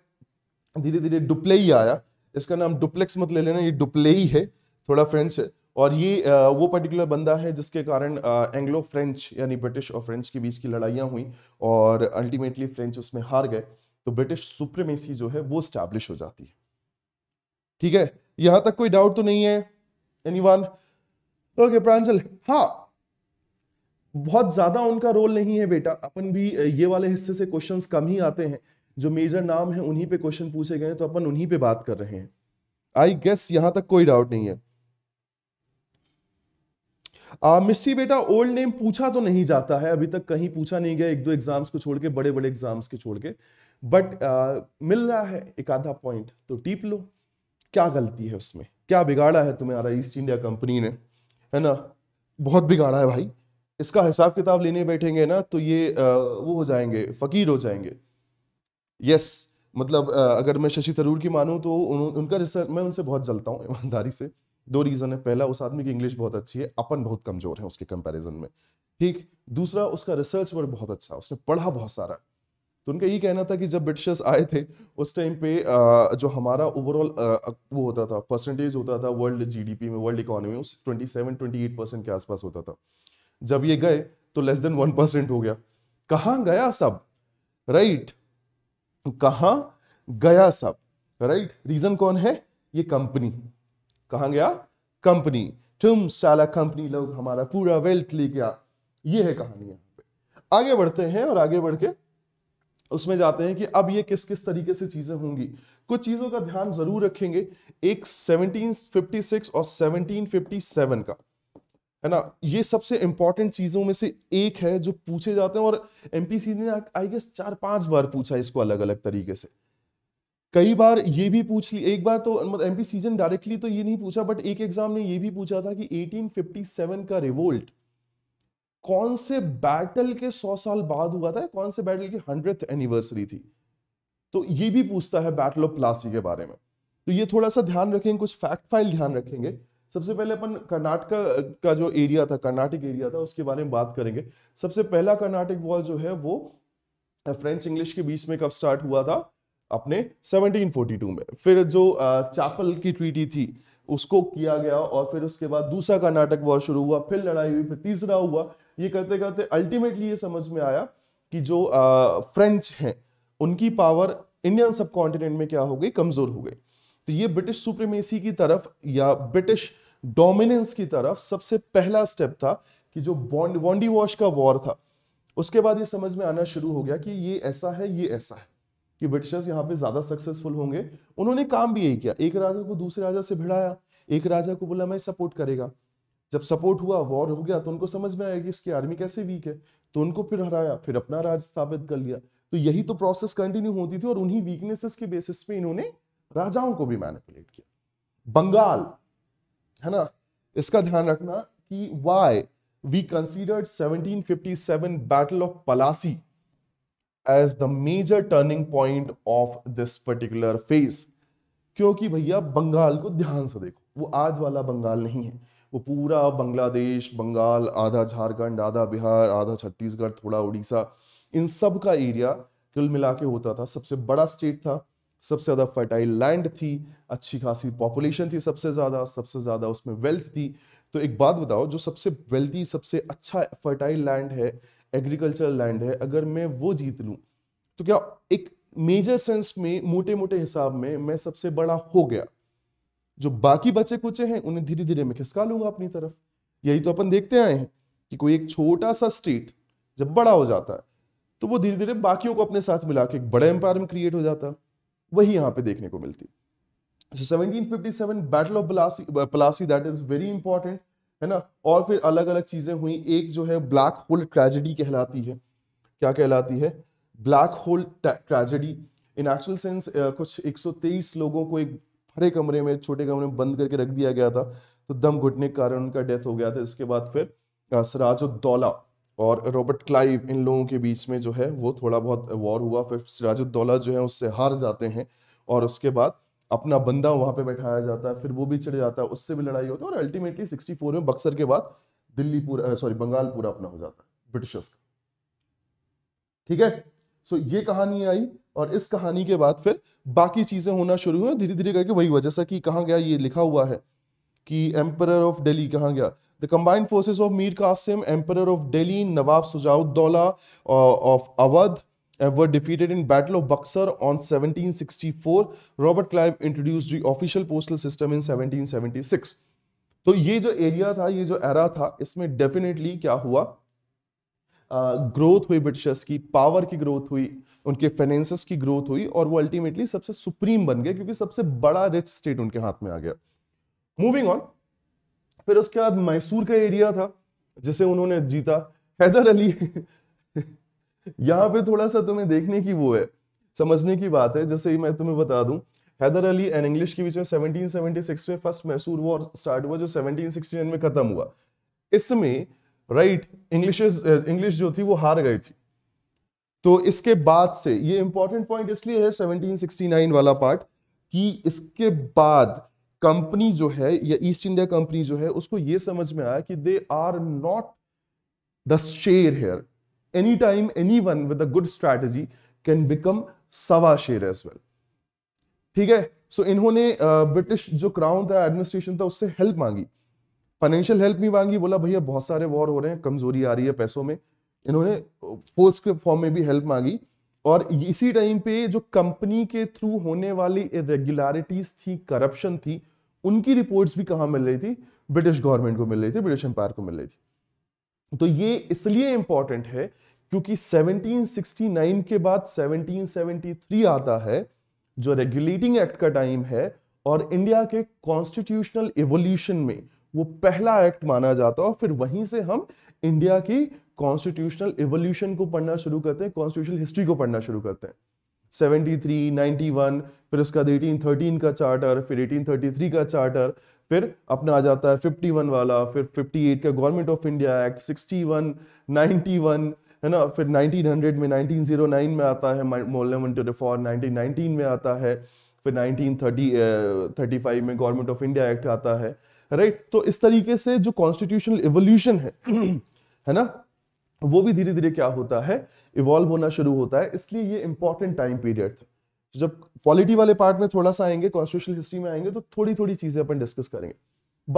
धीरे धीरे डुप्ले ही आया इसका नाम डुप्लेक्स मत ले लेना ये डुप्ले ही है थोड़ा फ्रेंच है और ये वो पर्टिकुलर बंदा है जिसके कारण एंग्लो फ्रेंच यानी ब्रिटिश और फ्रेंच के बीच की लड़ाइयाँ हुई और अल्टीमेटली फ्रेंच उसमें हार गए तो ब्रिटिश सुप्रीमेसी जो है वो स्टैब्लिश हो जाती है ठीक है यहाँ तक कोई डाउट तो नहीं है एनी वन ओके प्रांजल हाँ बहुत ज्यादा उनका रोल नहीं है बेटा अपन भी ये वाले हिस्से से क्वेश्चंस कम ही आते हैं जो मेजर नाम है उन्हीं पे क्वेश्चन पूछे गए तो अपन उन्हीं पे बात कर रहे हैं आई गेस यहां तक कोई डाउट नहीं है आ, मिस्टी बेटा ओल्ड नेम पूछा तो नहीं जाता है अभी तक कहीं पूछा नहीं गया एक दो एग्जाम्स को छोड़ के बड़े बड़े एग्जाम्स के छोड़ के बट आ, मिल रहा है एक आधा पॉइंट तो टीप लो क्या गलती है उसमें क्या बिगाड़ा है तुम्हारा ईस्ट इंडिया कंपनी ने है ना बहुत बिगाड़ा है भाई इसका हिसाब किताब लेने बैठेंगे ना तो ये आ, वो हो जाएंगे फकीर हो जाएंगे यस मतलब आ, अगर मैं शशि थरूर की मानूं तो उन, उनका रिसर्च मैं उनसे बहुत जलता हूँ ईमानदारी से दो रीज़न है पहला उस आदमी की इंग्लिश बहुत अच्छी है अपन बहुत कमज़ोर है उसके कंपैरिजन में ठीक दूसरा उसका रिसर्च वर्क बहुत अच्छा उसने पढ़ा बहुत सारा तो उनका ये कहना था कि जब ब्रिटिशर्स आए थे उस टाइम पे जो हमारा ओवरऑल वो होता था परसेंटेज होता था वर्ल्ड जीडीपी में वर्ल्ड इकोनॉमी में सेवन ट्वेंटी एट परसेंट के आसपास होता था जब ये गए तो लेस देन वन परसेंट हो गया कहाँ गया सब राइट right. कहाँ गया सब राइट right? रीजन कौन है ये कंपनी कहा गया कंपनी तुम साला कंपनी लोग हमारा पूरा वेल्थ ले गया ये है कहानी यहाँ पे आगे बढ़ते हैं और आगे बढ़ के उसमें जाते हैं कि अब ये किस किस तरीके से चीजें होंगी कुछ चीजों का ध्यान जरूर रखेंगे एक 1756 और 1757 का है ना ये सबसे इंपॉर्टेंट चीजों में से एक है जो पूछे जाते हैं और एमपीसी ने आई गेस चार पांच बार पूछा इसको अलग अलग तरीके से कई बार ये भी पूछ ली एक बार तो मतलब एमपी सीजन डायरेक्टली तो ये नहीं पूछा बट एक एग्जाम ने ये भी पूछा था कि 1857 का रिवोल्ट कौन से बैटल के सौ साल बाद हुआ था कौन से बैटल की हंड्रेड एनिवर्सरी थी तो ये भी पूछता है बैटल ऑफ प्लासी के बारे में तो ये थोड़ा सा ध्यान रखेंगे कुछ फैक्ट फाइल ध्यान रखेंगे सबसे पहले अपन कर्नाटका का जो एरिया था कर्नाटक एरिया था उसके बारे में बात करेंगे सबसे पहला कर्नाटक वॉर जो है वो फ्रेंच इंग्लिश के बीच में कब स्टार्ट हुआ था अपने 1742 में फिर जो चापल की ट्रीटी थी उसको किया गया और फिर उसके बाद दूसरा कर्नाटक वॉर शुरू हुआ फिर लड़ाई हुई फिर तीसरा हुआ ये करते करते अल्टीमेटली ये समझ में आया कि जो फ्रेंच हैं उनकी पावर इंडियन सब कॉन्टिनेंट में क्या हो गई कमजोर हो गई तो ये ब्रिटिश सुप्रीमेसी की तरफ या ब्रिटिश डोमिनेंस की तरफ सबसे पहला स्टेप था कि जो बॉन्ड वॉश का वॉर था उसके बाद ये समझ में आना शुरू हो गया कि ये ऐसा है ये ऐसा है कि ब्रिटिशर्स यहाँ पे ज्यादा सक्सेसफुल होंगे उन्होंने काम भी यही किया एक राजा को दूसरे राजा से भिड़ाया एक राजा को बोला मैं सपोर्ट करेगा जब सपोर्ट हुआ वॉर हो गया तो उनको समझ में आया कि इसकी आर्मी कैसे वीक है तो उनको फिर हराया फिर अपना राज स्थापित कर लिया तो यही तो प्रोसेस कंटिन्यू होती थी और उन्हीं वीकनेसेस के बेसिस पे इन्होंने राजाओं को भी मैनिपुलेट किया बंगाल है ना इसका ध्यान रखना कि why we considered 1757 battle of Plassey as the major turning point of this particular phase क्योंकि भैया बंगाल को ध्यान से देखो वो आज वाला बंगाल नहीं है वो पूरा बांग्लादेश बंगाल आधा झारखंड आधा बिहार आधा छत्तीसगढ़ थोड़ा उड़ीसा इन सब का एरिया कुल मिला के होता था सबसे बड़ा स्टेट था सबसे ज़्यादा फर्टाइल लैंड थी अच्छी खासी पॉपुलेशन थी सबसे ज़्यादा सबसे ज़्यादा उसमें वेल्थ थी तो एक बात बताओ जो सबसे वेल्थी सबसे अच्छा फर्टाइल लैंड है एग्रीकल्चरल लैंड है अगर मैं वो जीत लूँ तो क्या एक मेजर सेंस में मोटे मोटे हिसाब में मैं सबसे बड़ा हो गया जो बाकी बचे कुचे हैं उन्हें धीरे धीरे मैं खिसका लूंगा अपनी तरफ यही तो अपन देखते आए हैं कि कोई एक छोटा सा स्टेट जब बड़ा हो जाता है तो वो धीरे धीरे बाकियों को अपने साथ मिला के एक बड़ा एम्पायर में क्रिएट हो जाता वही यहाँ पे देखने को मिलती है so 1757 battle of palasi that is very important है ना और फिर अलग अलग चीज़ें हुई एक जो है ब्लैक होल ट्रेजेडी कहलाती है क्या कहलाती है black hole tragedy in actual sense कुछ 123 लोगों को एक हरे कमरे में छोटे कमरे में बंद करके रख दिया गया था तो दम घुटने के कारण उनका डेथ हो गया था इसके बाद फिर सराजुद्दौला और रॉबर्ट क्लाइव इन लोगों के बीच में जो है वो थोड़ा बहुत वॉर हुआ फिर सराजुद्दौला जो है उससे हार जाते हैं और उसके बाद अपना बंदा वहां पे बैठाया जाता है फिर वो भी चढ़ जाता है उससे भी लड़ाई होती है और अल्टीमेटली 64 में बक्सर के बाद दिल्ली पूरा सॉरी बंगाल पूरा अपना हो जाता है ब्रिटिशर्स का ठीक है सो ये कहानी आई और इस कहानी के बाद फिर बाकी चीजें होना शुरू हुई धीरे धीरे करके वही हुआ जैसा कि कहा गया ये लिखा हुआ है कि एम्पर ऑफ डेली कहा गया the combined forces of Mir Kasim emperor of Delhi Nawab Shujauddaula of Awadh Uh, were defeated in Battle of Buxar on 1764. Robert Clive introduced the official postal system in 1776. तो ये जो एरिया था ये जो एरा था इसमें डेफिनेटली क्या हुआ ग्रोथ uh, हुई ब्रिटिशर्स की पावर की ग्रोथ हुई उनके फाइनेंसेस की ग्रोथ हुई और वो अल्टीमेटली सबसे सुप्रीम बन गए क्योंकि सबसे बड़ा रिच स्टेट उनके हाथ में आ गया मूविंग ऑन फिर उसके बाद मैसूर का एरिया था जिसे उन्होंने जीता हैदर अली यहाँ पे थोड़ा सा तुम्हें देखने की वो है समझने की बात है जैसे ही मैं तुम्हें बता दूं हैदर अली एंड इंग्लिश के बीच में 1776 में फर्स्ट मैसूर वॉर स्टार्ट हुआ जो 1769 में खत्म हुआ इसमें राइट इंग्लिश इंग्लिश जो थी वो हार गई थी तो इसके बाद से ये इंपॉर्टेंट पॉइंट इसलिए है 1769 वाला पार्ट कि इसके बाद कंपनी जो है या ईस्ट इंडिया कंपनी जो है उसको ये समझ में आया कि they are not the share here any anyone with a good strategy can become सवा शेर एज वेल ठीक है सो so, इन्होंने ब्रिटिश uh, जो क्राउन था एडमिनिस्ट्रेशन था उससे हेल्प मांगी फाइनेंशियल हेल्प भी मांगी बोला भैया बहुत सारे वॉर हो रहे हैं कमजोरी आ रही है पैसों में इन्होंने फोर्स के फॉर्म में भी हेल्प मांगी और इसी टाइम पे जो कंपनी के थ्रू होने वाली इरेगुलरिटीज थी करप्शन थी उनकी रिपोर्ट्स भी कहाँ मिल रही थी ब्रिटिश गवर्नमेंट को मिल रही थी ब्रिटिश एम्पायर को मिल रही थी तो ये इसलिए इंपॉर्टेंट है क्योंकि 1769 के बाद 1773 आता है जो रेगुलेटिंग एक्ट का टाइम है और इंडिया के कॉन्स्टिट्यूशनल एवोल्यूशन में वो पहला एक्ट माना जाता है और फिर वहीं से हम इंडिया की कॉन्स्टिट्यूशनल एवोल्यूशन को पढ़ना शुरू करते हैं कॉन्स्टिट्यूशनल हिस्ट्री को पढ़ना शुरू करते हैं 73, 91, फिर उसका 1813 का चार्टर फिर 1833 का चार्टर फिर अपना आ जाता है 51 वाला फिर 58 का गवर्नमेंट ऑफ इंडिया एक्ट 61 91 है ना फिर 1900 में 1909 में आता है मोहल्ला मंटोर रिफॉर्म 1919 में आता है फिर 1930 35 uh, में गवर्नमेंट ऑफ इंडिया एक्ट आता है राइट right? तो इस तरीके से जो कॉन्स्टिट्यूशनल एवोल्यूशन है है ना वो भी धीरे धीरे क्या होता है इवॉल्व होना शुरू होता है इसलिए ये इंपॉर्टेंट टाइम पीरियड था जब पॉलिटी वाले पार्ट में थोड़ा सा आएंगे कॉन्स्टिट्यूशन हिस्ट्री में आएंगे तो थोड़ी थोड़ी चीजें अपन डिस्कस करेंगे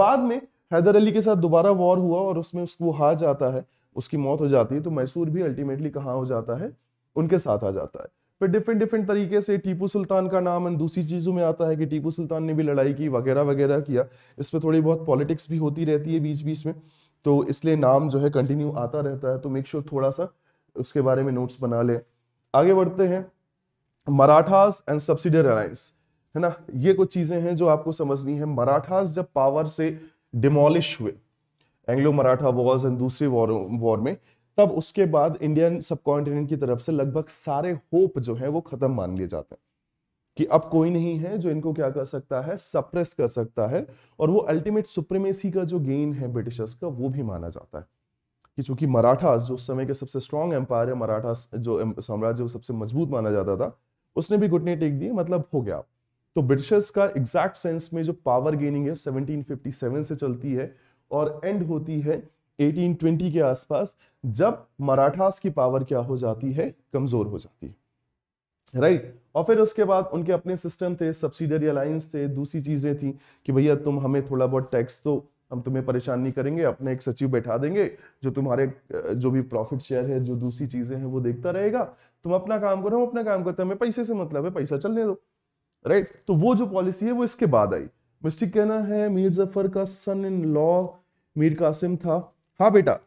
बाद में हैदर अली के साथ दोबारा वॉर हुआ और उसमें उसको हार जाता है उसकी मौत हो जाती है तो मैसूर भी अल्टीमेटली कहाँ हो जाता है उनके साथ आ जाता है फिर डिफरेंट डिफरेंट तरीके से टीपू सुल्तान का नाम दूसरी चीज़ों में आता है कि टीपू सुल्तान ने भी लड़ाई की वगैरह वगैरह किया इस पर थोड़ी बहुत पॉलिटिक्स भी होती रहती है बीच बीच में तो इसलिए नाम जो है कंटिन्यू आता रहता है तो मेक श्योर sure थोड़ा सा उसके बारे में नोट्स बना लें आगे बढ़ते हैं मराठास एंड सब्सिडियर अलायंस है ना ये कुछ चीजें हैं जो आपको समझनी है मराठास जब पावर से डिमोलिश हुए एंग्लो मराठा वॉर्स एंड दूसरी वॉर में तब उसके बाद इंडियन सब कॉन्टिनेंट की तरफ से लगभग सारे होप जो है वो खत्म मान लिए जाते हैं कि अब कोई नहीं है जो इनको क्या कर सकता है सप्रेस कर सकता है और वो अल्टीमेट सुप्रीमेसी का जो गेन है ब्रिटिशर्स का वो भी माना जाता है कि चूंकि मराठास जो उस समय के सबसे स्ट्रॉन्ग एम्पायर है मराठा जो साम्राज्य वो सबसे मजबूत माना जाता था उसने भी घुटने टेक दिए मतलब हो गया तो ब्रिटिशर्स का एग्जैक्ट सेंस में जो पावर गेनिंग है 1757 से चलती है और एंड होती है 1820 के आसपास जब मराठास की पावर क्या हो जाती है कमजोर हो जाती है राइट right? और फिर उसके बाद उनके अपने सिस्टम थे सब्सिडरी अलायंस थे दूसरी चीजें थी कि भैया तुम हमें थोड़ा बहुत टैक्स तो हम तुम्हें परेशान नहीं करेंगे अपने एक सचिव बैठा देंगे जो तुम्हारे जो भी प्रॉफिट शेयर है जो दूसरी चीजें हैं वो देखता रहेगा तुम अपना काम करो हम अपना काम करते हैं हमें पैसे से मतलब है पैसा चलने दो राइट तो वो जो पॉलिसी है वो इसके बाद आई मिस्टिक कहना है मीर जफर का son in law Mir Kasim था हाँ बेटा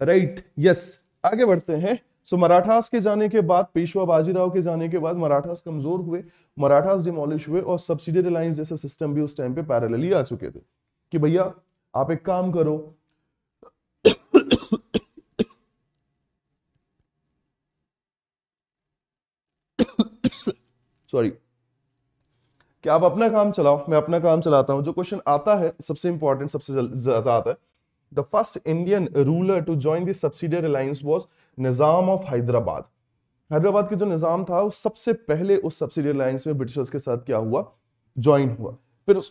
राइट यस आगे बढ़ते हैं सो so, मराठास के जाने के बाद पेशवा बाजीराव के जाने के बाद मराठास कमजोर हुए मराठास डिमोलिश हुए और सब्सिडी रिलायंस जैसा सिस्टम भी उस टाइम पे पैरेलली आ चुके थे कि भैया आप एक काम करो सॉरी कि आप अपना काम चलाओ मैं अपना काम चलाता हूं जो क्वेश्चन आता है सबसे इंपॉर्टेंट सबसे ज्यादा आता है the first Indian ruler to join this subsidiary alliance was Nizam of Hyderabad Hyderabad के जो निजाम था वो सबसे पहले उस सब्सिडी अलायंस में ब्रिटिशर्स के साथ क्या हुआ ज्वाइन हुआ फिर उस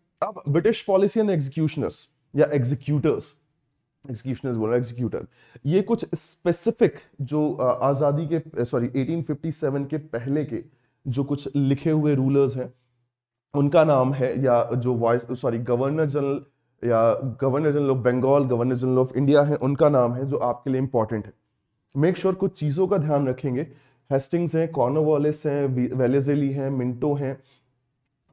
अब ब्रिटिश पॉलिसी एंड एग्जीक्यूशनर्स या एग्जीक्यूटर्स एग्जीक्यूशनर्स बोल रहा एग्जीक्यूटर ये कुछ स्पेसिफिक जो आज़ादी के सॉरी 1857 के पहले के जो कुछ लिखे हुए रूलर्स हैं उनका नाम है या जो वाइस सॉरी गवर्नर जनरल या governor general of Bengal governor general of India है उनका नाम है जो आपके लिए इंपॉर्टेंट है मेक श्योर sure कुछ चीज़ों का ध्यान रखेंगे हेस्टिंग्स हैं कॉर्नोवालिस हैं वेलेजेली हैं मिंटो हैं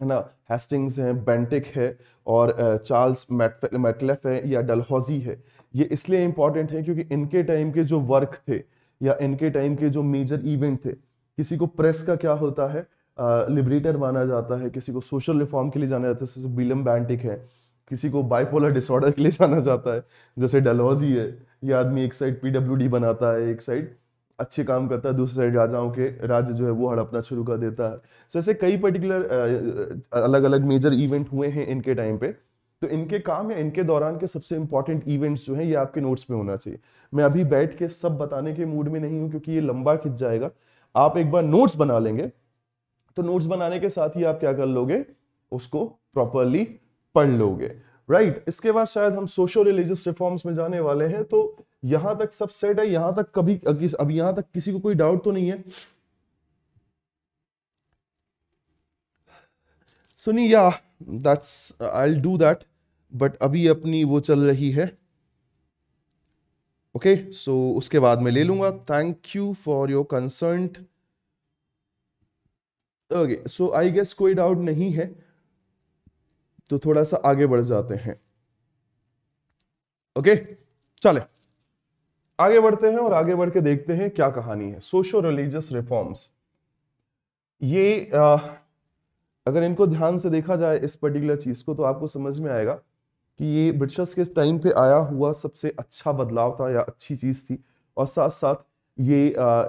है ना हेस्टिंग्स हैं बेंटिक है और चार्ल्स मेटलेफ है या डलहौजी है ये इसलिए इम्पॉर्टेंट है क्योंकि इनके टाइम के जो वर्क थे या इनके टाइम के जो मेजर इवेंट थे किसी को प्रेस का क्या होता है लिबरेटर माना जाता है किसी को सोशल रिफॉर्म के लिए जाना जाता है जैसे बिलम बैंटिक है किसी को बाइपोलर डिसऑर्डर के लिए जाना जाता है जैसे डलहौजी है ये आदमी एक साइड पी बनाता है एक साइड अच्छे काम करता है दूसरे राजाओं के राज्य जो है वो हड़पना शुरू कर देता है सो ऐसे कई पर्टिकुलर अलग अलग मेजर इवेंट हुए हैं इनके टाइम पे तो इनके काम या इनके दौरान के सबसे इंपॉर्टेंट इवेंट्स जो हैं ये आपके नोट्स में होना चाहिए मैं अभी बैठ के सब बताने के मूड में नहीं हूँ क्योंकि ये लंबा खिंच जाएगा आप एक बार नोट्स बना लेंगे तो नोट्स बनाने के साथ ही आप क्या कर लोगे उसको प्रॉपरली पढ़ लोगे राइट right. इसके बाद शायद हम सोशो रिलीजियस रिफॉर्म्स में जाने वाले हैं तो यहां तक सब सेट है यहां तक कभी अब यहां तक किसी को कोई डाउट तो नहीं है सुनी या that's I do that but अभी अपनी वो चल रही है ओके okay, सो so उसके बाद मैं ले लूंगा thank you for your concern okay so I guess कोई डाउट नहीं है तो थोड़ा सा आगे बढ़ जाते हैं ओके चले आगे बढ़ते हैं और आगे बढ़ के देखते हैं क्या कहानी है सोशो रिलीजियस रिफॉर्म्स ये आ, अगर इनको ध्यान से देखा जाए इस पर्टिकुलर चीज को तो आपको समझ में आएगा कि ये ब्रिटिशर्स के टाइम पे आया हुआ सबसे अच्छा बदलाव था या अच्छी चीज थी और साथ साथ ये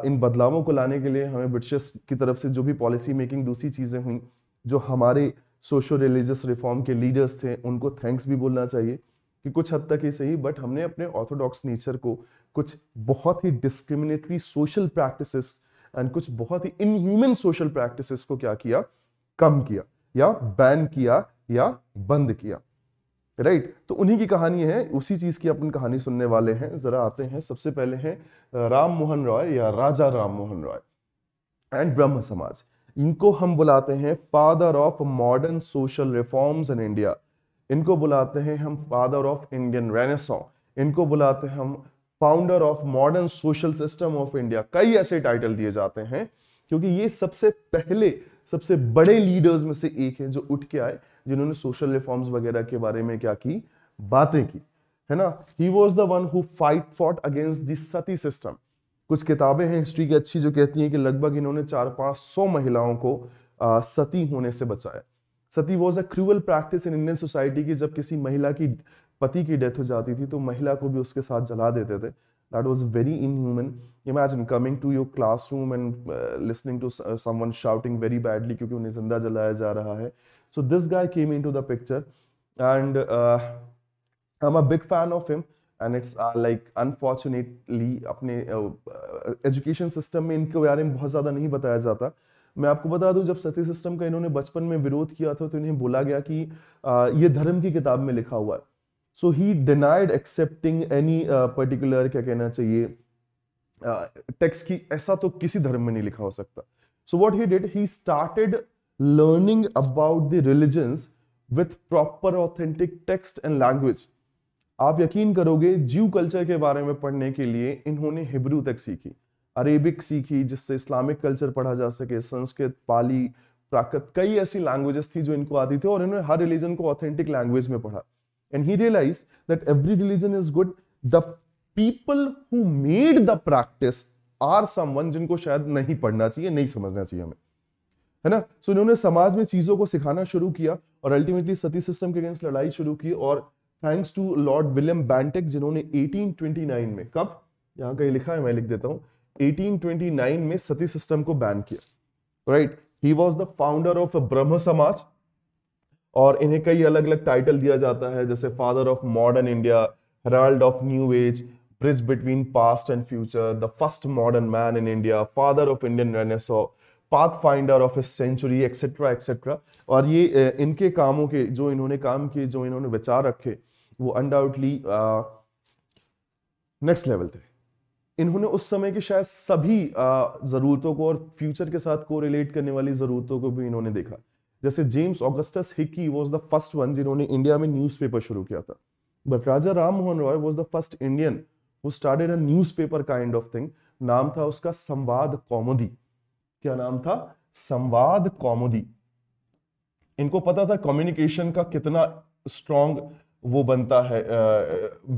इन बदलावों को लाने के लिए हमें ब्रिटिशर्स की तरफ से जो भी पॉलिसी मेकिंग दूसरी चीज़ें हुई जो हमारे सोशो रिलीजियस रिफॉर्म के लीडर्स थे उनको थैंक्स भी बोलना चाहिए कि कुछ हद तक ही सही बट हमने अपने ऑर्थोडॉक्स नेचर को कुछ बहुत ही डिस्क्रिमिनेटरी सोशल प्रैक्टिस एंड कुछ बहुत ही इनह्यूमन सोशल प्रैक्टिस को क्या किया कम किया या बैन किया या बंद किया राइट right? तो उन्हीं की कहानी है उसी चीज की अपन कहानी सुनने वाले हैं जरा आते हैं सबसे पहले हैं राम मोहन रॉय या राजा राम मोहन रॉय एंड ब्रह्म समाज इनको हम बुलाते हैं father of modern social reforms in India इनको बुलाते हैं हम फादर ऑफ इंडियन रेनेसॉ इनको बुलाते हैं हम founder of modern social system of India कई ऐसे टाइटल दिए जाते हैं क्योंकि ये सबसे पहले सबसे बड़े लीडर्स में से एक है जो उठ के आए जिन्होंने सोशल रिफॉर्म्स वगैरह के बारे में क्या की बातें की है ना he was the one who fight fought against the sati system कुछ किताबें हैं हिस्ट्री की अच्छी जो कहती हैं कि लगभग इन्होंने चार पाँच सौ महिलाओं को आ, सती होने से बचाया sati was a cruel practice in Indian society की जब किसी महिला की पति की डेथ हो जाती थी तो महिला को भी उसके साथ जला देते थे that was very inhuman imagine coming to your classroom and listening to someone shouting very badly क्योंकि उन्हें जिंदा जलाया जा रहा है so this guy came in to the picture and I am a big fan of him and it's like unfortunately अपने education uh, system में इनके बारे में बहुत ज़्यादा नहीं बताया जाता मैं आपको बता दूं जब सती सिस्टम का इन्होंने बचपन में विरोध किया था तो इन्हें बोला गया कि uh, ये धर्म की किताब में लिखा हुआ है so he denied accepting any particular क्या कहना चाहिए टेक्स्ट uh, की ऐसा तो किसी धर्म में नहीं लिखा हो सकता so what he did he started learning about the religions with proper authentic text and language आप यकीन करोगे जीव कल्चर के बारे में पढ़ने के लिए इन्होंने हिब्रू तक सीखी अरेबिक सीखी जिससे इस्लामिक कल्चर पढ़ा जा सके संस्कृत पाली प्राकृत कई ऐसी लैंग्वेजेस थी जो इनको आती थी और इन्होंने हर रिलीजन को ऑथेंटिक लैंग्वेज में पढ़ा and he realise that every religion is good the people who made the practice are someone जिनको शायद नहीं पढ़ना चाहिए नहीं समझना चाहिए हमें है ना सो so, इन्होंने समाज में चीजों को सिखाना शुरू किया और अल्टीमेटली सती सिस्टम के अगेंस्ट लड़ाई शुरू की और thanks to Lord William Bentinck जिन्होंने 1829 में कब यहां कहीं लिखा है मैं लिख देता हूं 1829 में सती सिस्टम को बैन किया right he was the founder of Brahmo Samaj और इन्हें कई अलग अलग टाइटल दिया जाता है जैसे father of modern India herald of new age bridge between past and future the first modern man in India father of Indian renaissance pathfinder of a century etcetera etcetera और ये इनके कामों के जो इन्होंने काम किए जो इन्होंने विचार रखे वो अनडाउटली नेक्स्ट लेवल थे इन्होंने उस समय के शायद सभी uh, ज़रूरतों को और फ्यूचर के साथ को रिलेट करने वाली ज़रूरतों को भी इन्होंने देखा जैसे James Augustus Hicky was the first one जिन्होंने इंडिया में न्यूज़पेपर शुरू किया था but Raja Ram Mohan Roy was the first Indian वो started a paper kind of thing नाम था उसका संवाद कॉमोदी क्या नाम था संवाद कॉमोदी इनको पता था कम्युनिकेशन का कितना स्ट्रॉन्ग वो बनता है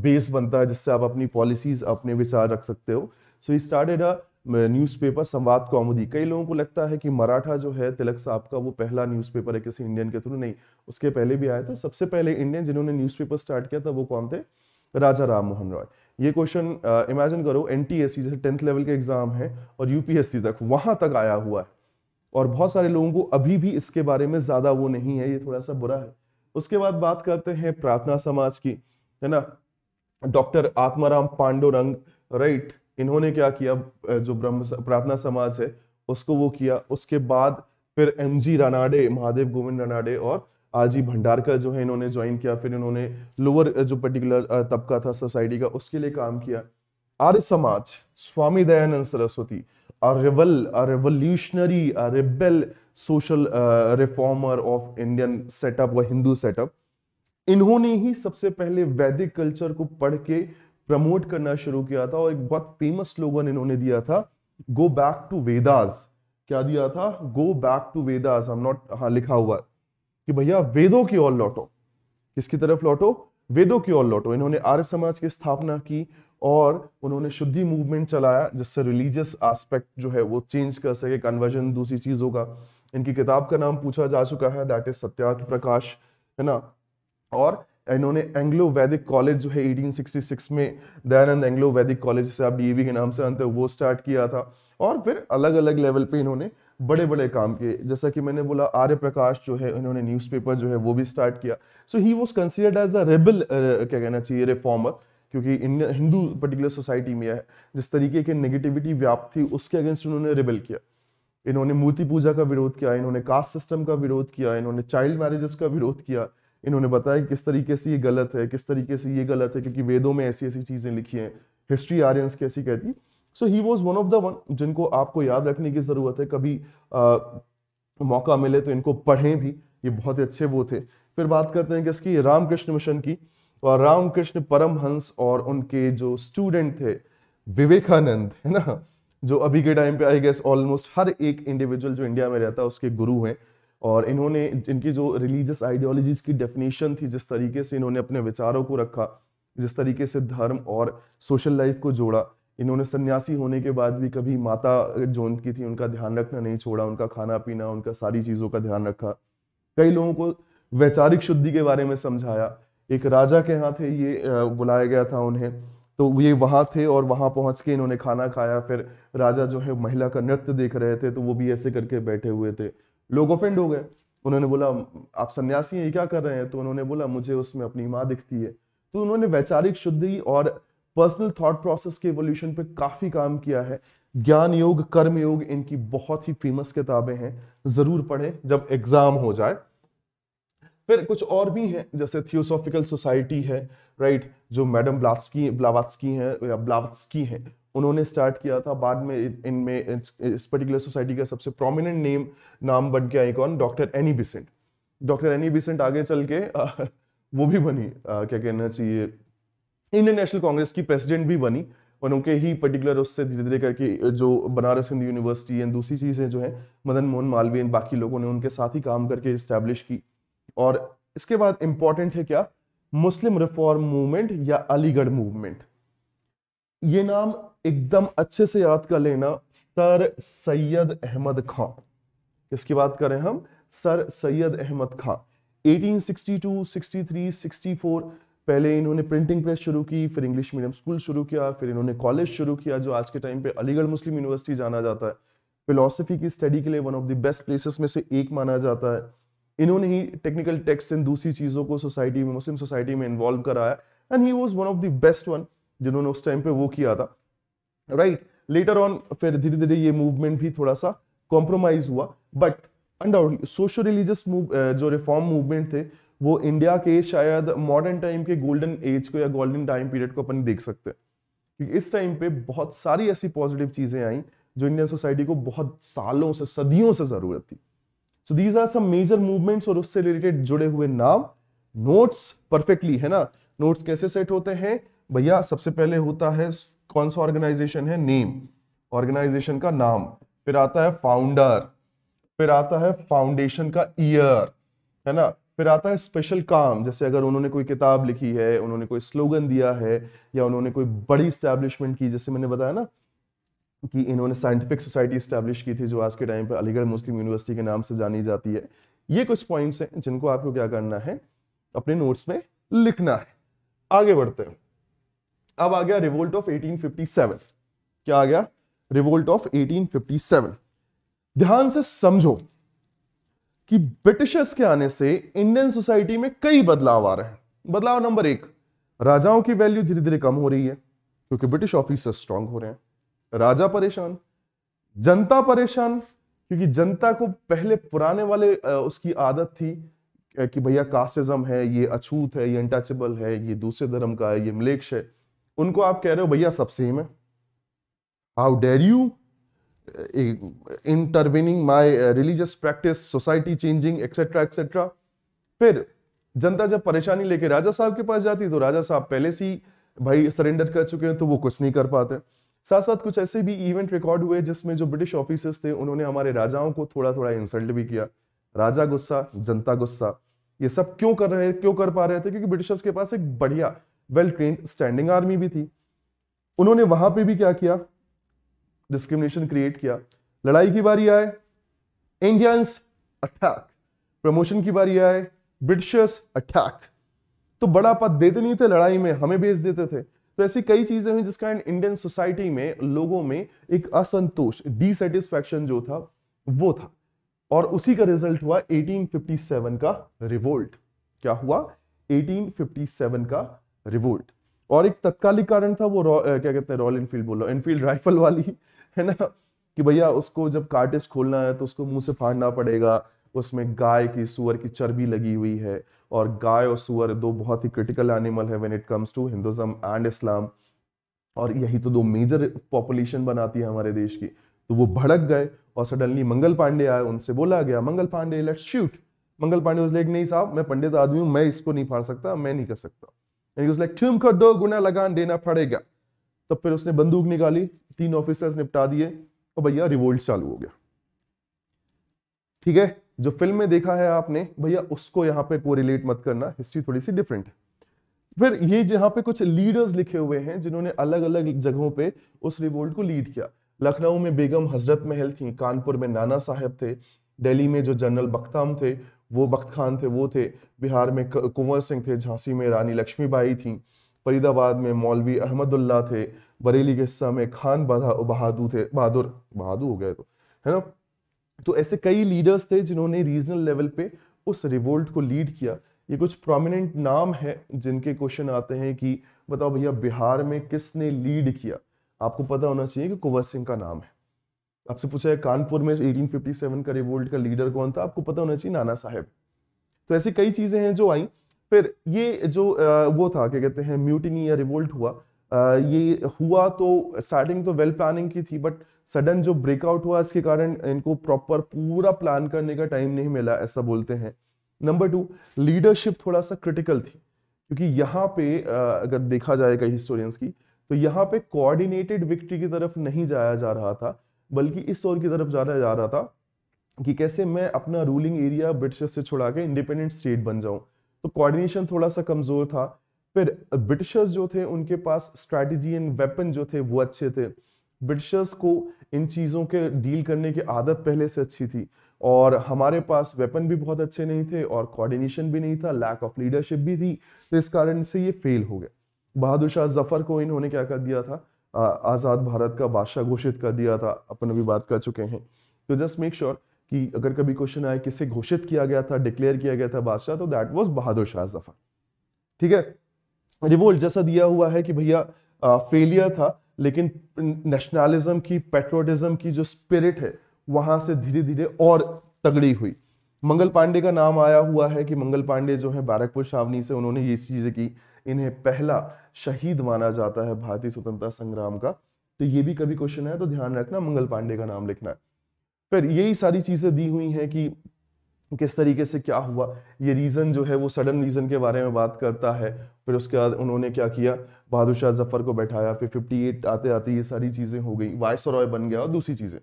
बेस बनता है जिससे आप अपनी पॉलिसीज अपने विचार रख सकते हो सो ही स्टार्टेड अ न्यूज़पेपर संवाद कौमुदी कई लोगों को लगता है कि मराठा जो है तिलक साहब का वो पहला न्यूज़पेपर है किसी इंडियन के थ्रू नहीं उसके पहले भी आया था सबसे पहले इंडियन जिन्होंने न्यूज़पेपर स्टार्ट किया था वो कौन थे राजा राम मोहन रॉय ये क्वेश्चन इमेजिन करो एन जैसे टेंथ लेवल के एग्जाम है और यूपीएससी तक वहां तक आया हुआ है और बहुत सारे लोगों को अभी भी इसके बारे में ज़्यादा वो नहीं है ये थोड़ा सा बुरा है उसके बाद बात करते हैं प्रार्थना समाज की है ना डॉक्टर आत्माराम पांडुरंग राइट इन्होंने क्या किया जो ब्रह्म प्रार्थना समाज है उसको वो किया उसके बाद फिर एम जी रानाडे महादेव गोविंद रानाडे और आजी भंडारकर जो है इन्होंने ज्वाइन किया फिर इन्होंने लोअर जो पर्टिकुलर तबका था सोसाइटी का उसके लिए काम किया Arya Samaj Swami Dayanand Saraswati a rival a revolutionary, a rebel social reformer of Indian setup setup Hindu setup इन्होंने ही सबसे पहले वैदिक कल्चर को पढ़ के प्रमोट करना शुरू किया था और एक बहुत फेमस स्लोगन इन्होंने दिया था गो बैक टू वेदास क्या दिया था गो बैक टू वेदास हम नॉट हाँ लिखा हुआ कि भैया वेदों की ओर लौटो किसकी तरफ लौटो वेदों की ओर लौटो इन्होंने आर्य समाज की स्थापना की और उन्होंने शुद्धि मूवमेंट चलाया जिससे रिलीजियस एस्पेक्ट जो है वो चेंज कर सके कन्वर्जन दूसरी चीज़ों का इनकी किताब का नाम पूछा जा चुका है दैट इज सत्यार्थ प्रकाश है ना और इन्होंने एंग्लो वैदिक कॉलेज जो है 1866 में दयानंद एंग्लो वैदिक कॉलेज से आप डी के नाम से जानते वो स्टार्ट किया था और फिर अलग अलग लेवल पे इन्होंने बड़े बड़े काम किए जैसा कि मैंने बोला आर्य प्रकाश जो है इन्होंने न्यूज़पेपर जो है वो भी स्टार्ट किया so he was considered as a rebel क्या कहना चाहिए रिफॉर्मर क्योंकि हिंदू पर्टिकुलर सोसाइटी में है जिस तरीके की नेगेटिविटी व्याप्त थी उसके अगेंस्ट उन्होंने रिबेल किया इन्होंने मूर्ति पूजा का विरोध किया इन्होंने कास्ट सिस्टम का विरोध किया इन्होंने चाइल्ड मैरिजेस का विरोध किया इन्होंने बताया कि किस तरीके से ये गलत है किस तरीके से ये गलत है क्योंकि वेदों में ऐसी ऐसी चीज़ें लिखी हैं हिस्ट्री आर्यंस कैसी कहती so he was one of the one जिनको आपको याद रखने की ज़रूरत है कभी आ, मौका मिले तो इनको पढ़ें भी ये बहुत ही अच्छे वो थे फिर बात करते हैं किसकी रामकृष्ण मिशन की और तो रामकृष्ण परमहंस और उनके जो स्टूडेंट थे विवेकानंद है ना जो अभी के टाइम पे आई गेस ऑलमोस्ट हर एक इंडिविजुअल जो इंडिया में रहता है उसके गुरु हैं और इन्होंने इनकी जो रिलीजियस आइडियोलॉजीज की डेफिनेशन थी जिस तरीके से इन्होंने अपने विचारों को रखा जिस तरीके से धर्म और सोशल लाइफ को जोड़ा इन्होंने सन्यासी होने के बाद भी कभी माता जो उनकी थी उनका ध्यान रखना नहीं छोड़ा उनका खाना पीना उनका सारी चीज़ों का ध्यान रखा कई लोगों को वैचारिक शुद्धि के बारे में समझाया एक राजा के यहाँ थे ये बुलाया गया था उन्हें तो ये वहाँ थे और वहाँ पहुँच के इन्होंने खाना खाया फिर राजा जो है महिला का नृत्य देख रहे थे तो वो भी ऐसे करके बैठे हुए थे लोग ऑफेंड हो गए उन्होंने बोला आप सन्यासी हैं ये क्या कर रहे हैं तो उन्होंने बोला मुझे उसमें अपनी माँ दिखती है तो उन्होंने वैचारिक शुद्धि और पर्सनल थॉट प्रोसेस के एवोल्यूशन पे काफ़ी काम किया है ज्ञान योग कर्म योग इनकी बहुत ही फेमस किताबें हैं ज़रूर पढ़ें जब एग्ज़ाम हो जाए फिर कुछ और भी हैं जैसे थियोसॉफिकल सोसाइटी है राइट जो मैडम ब्लास्की ब्लावास्की हैं या ब्लावत्सकी हैं उन्होंने स्टार्ट किया था बाद में इनमें इस पर्टिकुलर सोसाइटी का सबसे प्रोमिनेंट नेम नाम बन गया icon doctor Annie Besant doctor Annie Besant आगे चल के वो भी बनी क्या कहना चाहिए इंडियन नेशनल कांग्रेस की प्रेसिडेंट भी बनी और उनके ही पर्टिकुलर उससे धीरे धीरे करके जो बनारस हिंदू यूनिवर्सिटी एंड दूसरी चीज़ें जो हैं मदन मोहन मालवीय बाकी लोगों ने उनके साथ ही काम करके इस्टेब्लिश की और इसके बाद इंपॉर्टेंट है क्या मुस्लिम रिफॉर्म मूवमेंट या अलीगढ़ मूवमेंट ये नाम एकदम अच्छे से याद कर लेना सर सैयद अहमद खां किसकी बात करें हम सर सैयद अहमद खां 1862, 63, 64 पहले इन्होंने प्रिंटिंग प्रेस शुरू की फिर इंग्लिश मीडियम स्कूल शुरू किया फिर इन्होंने कॉलेज शुरू किया जो आज के टाइम पे अलीगढ़ मुस्लिम यूनिवर्सिटी जाना जाता है फिलोसफी की स्टडी के लिए one of the best places में से एक माना जाता है इन्होंने ही टेक्निकल टेक्स्ट इन दूसरी चीज़ों को सोसाइटी में मुस्लिम सोसाइटी में इन्वॉल्व कराया and he was one of the best one जिन्होंने उस टाइम पे वो किया था राइट लेटर ऑन फिर धीरे धीरे ये मूवमेंट भी थोड़ा सा कॉम्प्रोमाइज हुआ बट अनडाउटली सोशो रिलीजियस जो रिफॉर्म मूवमेंट थे वो इंडिया के शायद मॉडर्न टाइम के गोल्डन एज को या गोल्डन टाइम पीरियड को अपन देख सकते हैं क्योंकि इस टाइम पे बहुत सारी ऐसी पॉजिटिव चीज़ें आई जो इंडियन सोसाइटी को बहुत सालों से सदियों से ज़रूरत थी so these are some major movements और उससे रिलेटेड जुड़े हुए नाम नोट्स परफेक्टली है ना नोट्स कैसे सेट होते हैं भैया सबसे पहले होता है कौन सा ऑर्गेनाइजेशन है नेम ऑर्गेनाइजेशन का नाम फिर आता है फाउंडर फिर आता है फाउंडेशन का ईयर है ना फिर आता है स्पेशल काम जैसे अगर उन्होंने कोई किताब लिखी है उन्होंने कोई स्लोगन दिया है या उन्होंने कोई बड़ी स्टैब्लिशमेंट की जैसे मैंने बताया ना कि इन्होंने साइंटिफिक सोसाइटी इस्टेब्लिश की थी जो आज के टाइम पर अलीगढ़ मुस्लिम यूनिवर्सिटी के नाम से जानी जाती है ये कुछ पॉइंट्स हैं जिनको आपको क्या करना है अपने नोट्स में लिखना है आगे बढ़ते हैं अब आ गया रिवोल्ट ऑफ 1857 क्या आ गया रिवोल्ट ऑफ 1857 ध्यान से समझो कि ब्रिटिशर्स के आने से इंडियन सोसाइटी में कई बदलाव आ रहे हैं बदलाव नंबर एक राजाओं की वैल्यू धीरे धीरे कम हो रही है क्योंकि ब्रिटिश ऑफिसर स्ट्रांग हो रहे हैं राजा परेशान जनता परेशान क्योंकि जनता को पहले पुराने वाले उसकी आदत थी कि भैया कास्टिज्म है ये अछूत है ये अनटचेबल है ये दूसरे धर्म का है ये मलेक्ष है उनको आप कह रहे हो भैया सब सेम है how dare you intervening my religious practice society changing etcetera etcetera फिर जनता जब परेशानी लेके राजा साहब के पास जाती तो राजा साहब पहले से ही भाई सरेंडर कर चुके हैं तो वो कुछ नहीं कर पाते साथ साथ कुछ ऐसे भी इवेंट रिकॉर्ड हुए जिसमें जो ब्रिटिश ऑफिसर्स थे उन्होंने हमारे राजाओं को थोड़ा थोड़ा इंसल्ट भी किया राजा गुस्सा जनता गुस्सा ये सब क्यों कर रहे क्यों कर पा रहे थे क्योंकि ब्रिटिशर्स के पास एक बढ़िया वेल ट्रेन स्टैंडिंग आर्मी भी थी उन्होंने वहां पे भी क्या किया डिस्क्रिमिनेशन क्रिएट किया लड़ाई की बारी आए इंडियंस अटैक प्रमोशन की बारी आए ब्रिटिशर्स अटैक तो बड़ा पद देते नहीं थे लड़ाई में हमें भेज देते थे तो ऐसी कई चीजें हुई जिसका इंडियन सोसाइटी में लोगों में एक असंतोष डिसटिस्फेक्शन जो था वो था और उसी का रिजल्ट हुआ 1857 का रिवोल्ट क्या हुआ 1857 का रिवोल्ट और एक तत्कालिक कारण था वो आ, क्या कहते हैं रॉयल इनफील्ड बोलो इनफील्ड राइफल वाली है ना कि भैया उसको जब कार्टिस्ट खोलना है तो उसको मुंह से फाड़ना पड़ेगा उसमें गाय की सुअर की चर्बी लगी हुई है और गाय और सुअर दो बहुत ही क्रिटिकल एनिमल है when it comes to Hinduism and Islam और यही तो दो मेजर पॉपुलेशन बनाती है हमारे देश की तो वो भड़क गए और सडनली मंगल पांडे आए उनसे बोला गया मंगल पांडे लेट्स शूट मंगल पांडे उस लाइक नहीं साहब मैं पंडित आदमी हूँ मैं इसको नहीं फाड़ सकता मैं नहीं कर सकता उस लाइक तुम कर दो गुना लगान देना पड़ेगा तब फिर उसने बंदूक निकाली तीन ऑफिसर्स निपटा दिए और भैया रिवोल्ट चालू हो गया ठीक है जो फिल्म में देखा है आपने भैया उसको यहाँ पे कोरिलेट मत करना हिस्ट्री थोड़ी सी डिफरेंट है फिर ये जहाँ पे कुछ लीडर्स लिखे हुए हैं जिन्होंने अलग अलग जगहों पे उस रिवोल्ट को लीड किया लखनऊ में बेगम हजरत महल थी कानपुर में नाना साहब थे दिल्ली में जो जनरल बख्ताम थे वो बख्त खान थे वो थे बिहार में कुंवर सिंह थे झांसी में रानी लक्ष्मीबाई थी फरीदाबाद में मौलवी अहमदुल्ला थे बरेली के हिस्सा में खान बहादुर थे बहादुर बहादुर हो गए तो है ना तो ऐसे कई लीडर्स थे जिन्होंने रीजनल लेवल पे उस रिवोल्ट को लीड किया ये कुछ प्रोमिनेंट नाम है जिनके क्वेश्चन आते हैं कि बताओ भैया बिहार में किसने लीड किया आपको पता होना चाहिए कि कुंवर सिंह का नाम है आपसे पूछा है कानपुर में 1857 का रिवोल्ट का लीडर कौन था आपको पता होना चाहिए नाना साहेब तो ऐसी कई चीजें हैं जो आई फिर ये जो वो था क्या कहते हैं म्यूटिनी या रिवोल्ट हुआ ये हुआ तो स्टार्टिंग तो वेल प्लानिंग की थी बट सडन जो ब्रेकआउट हुआ इसके कारण इनको प्रॉपर पूरा प्लान करने का टाइम नहीं मिला ऐसा बोलते हैं नंबर टू लीडरशिप थोड़ा सा क्रिटिकल थी क्योंकि यहाँ पे अगर देखा जाएगा हिस्टोरियंस की तो यहाँ पे कोऑर्डिनेटेड विक्ट्री की तरफ नहीं जाया जा रहा था बल्कि इस और की तरफ जाया जा रहा था कि कैसे मैं अपना रूलिंग एरिया ब्रिटिश से छुड़ा के इंडिपेंडेंट स्टेट बन जाऊँ तो कोऑर्डिनेशन थोड़ा सा कमज़ोर था फिर ब्रिटिशर्स जो थे उनके पास स्ट्रैटेजी एंड वेपन जो थे वो अच्छे थे ब्रिटिशर्स को इन चीज़ों के डील करने की आदत पहले से अच्छी थी और हमारे पास वेपन भी बहुत अच्छे नहीं थे और कोऑर्डिनेशन भी नहीं था लैक ऑफ लीडरशिप भी थी तो इस कारण से ये फेल हो गया बहादुर शाह जफर को इन्होंने क्या कर दिया था आज़ाद भारत का बादशाह घोषित कर दिया था अपन अभी बात कर चुके हैं तो जस्ट मेक श्योर कि अगर कभी क्वेश्चन आए किसे घोषित किया गया था डिक्लेयर किया गया था बादशाह तो दैट वॉज बहादुर शाह जफर ठीक है रिवोल्ट जैसा दिया हुआ है कि भैया फेलियर था लेकिन नेशनलिज्म की पेट्रोटिज्म की जो स्पिरिट है वहां से धीरे धीरे और तगड़ी हुई मंगल पांडे का नाम आया हुआ है कि मंगल पांडे जो है बारकपुर छावनी से उन्होंने ये चीज़ें की इन्हें पहला शहीद माना जाता है भारतीय स्वतंत्रता संग्राम का तो ये भी कभी क्वेश्चन है तो ध्यान रखना मंगल पांडे का नाम लिखना है फिर यही सारी चीज़ें दी हुई हैं कि किस तरीके से क्या हुआ ये रीज़न जो है वो सडन रीज़न के बारे में बात करता है फिर उसके बाद उन्होंने क्या किया बहादुर शाह जफर को बैठाया फिर 58 आते आते ये सारी चीज़ें हो गई वाइस रॉय बन गया और दूसरी चीज़ें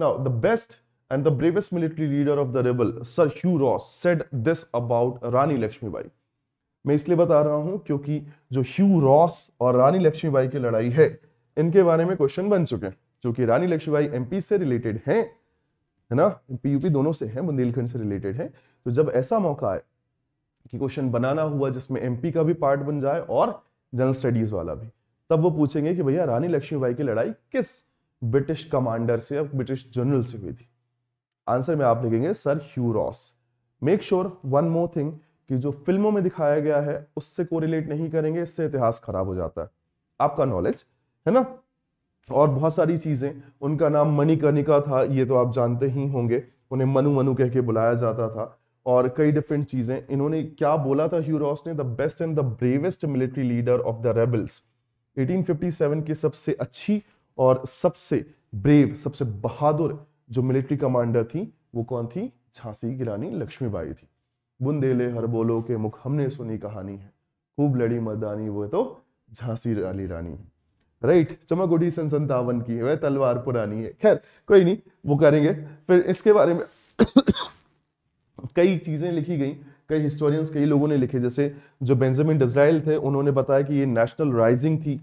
now the best and the bravest military leader of the rebel sir Hugh Rose said this about Rani Lakshmibai मैं इसलिए बता रहा हूँ क्योंकि जो ह्यू रॉस और रानी लक्ष्मीबाई की लड़ाई है इनके बारे में क्वेश्चन बन चुके हैं चूँकि रानी लक्ष्मीबाई एम से रिलेटेड हैं है ना पीयूपी दोनों से है बुंदेलखंड से रिलेटेड है तो जब ऐसा मौका आए कि क्वेश्चन बनाना हुआ जिसमें एमपी का भी पार्ट बन जाए और जनरल स्टडीज वाला भी तब वो पूछेंगे कि भैया रानी लक्ष्मीबाई की लड़ाई किस ब्रिटिश कमांडर से या ब्रिटिश जनरल से हुई थी आंसर में आप देखेंगे sir Hugh Rose make sure one more thing कि जो फिल्मों में दिखाया गया है उससे कोरिलेट नहीं करेंगे इससे इतिहास खराब हो जाता है आपका नॉलेज है ना और बहुत सारी चीज़ें उनका नाम मणिकर्णिका था ये तो आप जानते ही होंगे उन्हें मनु मनु कह के बुलाया जाता था और कई डिफरेंट चीज़ें इन्होंने क्या बोला था ह्यूरोस ने the best and the bravest military leader of the rebels 1857 की सबसे अच्छी और सबसे ब्रेव सबसे बहादुर जो मिलिट्री कमांडर थी वो कौन थी झांसी की रानी लक्ष्मीबाई थी बुंदेले हर बोलो के मुख हमने सुनी कहानी है खूब लड़ी मर्दानी वो तो झांसी वाली रानी है राइट चमक सन संतावन की वह तलवार पुरानी है खैर कोई नहीं वो करेंगे फिर इसके बारे में कई चीज़ें लिखी गई कई हिस्टोरियंस कई लोगों ने लिखे जैसे जो बेंजामिन डिजराइल थे उन्होंने बताया कि ये नेशनल राइजिंग थी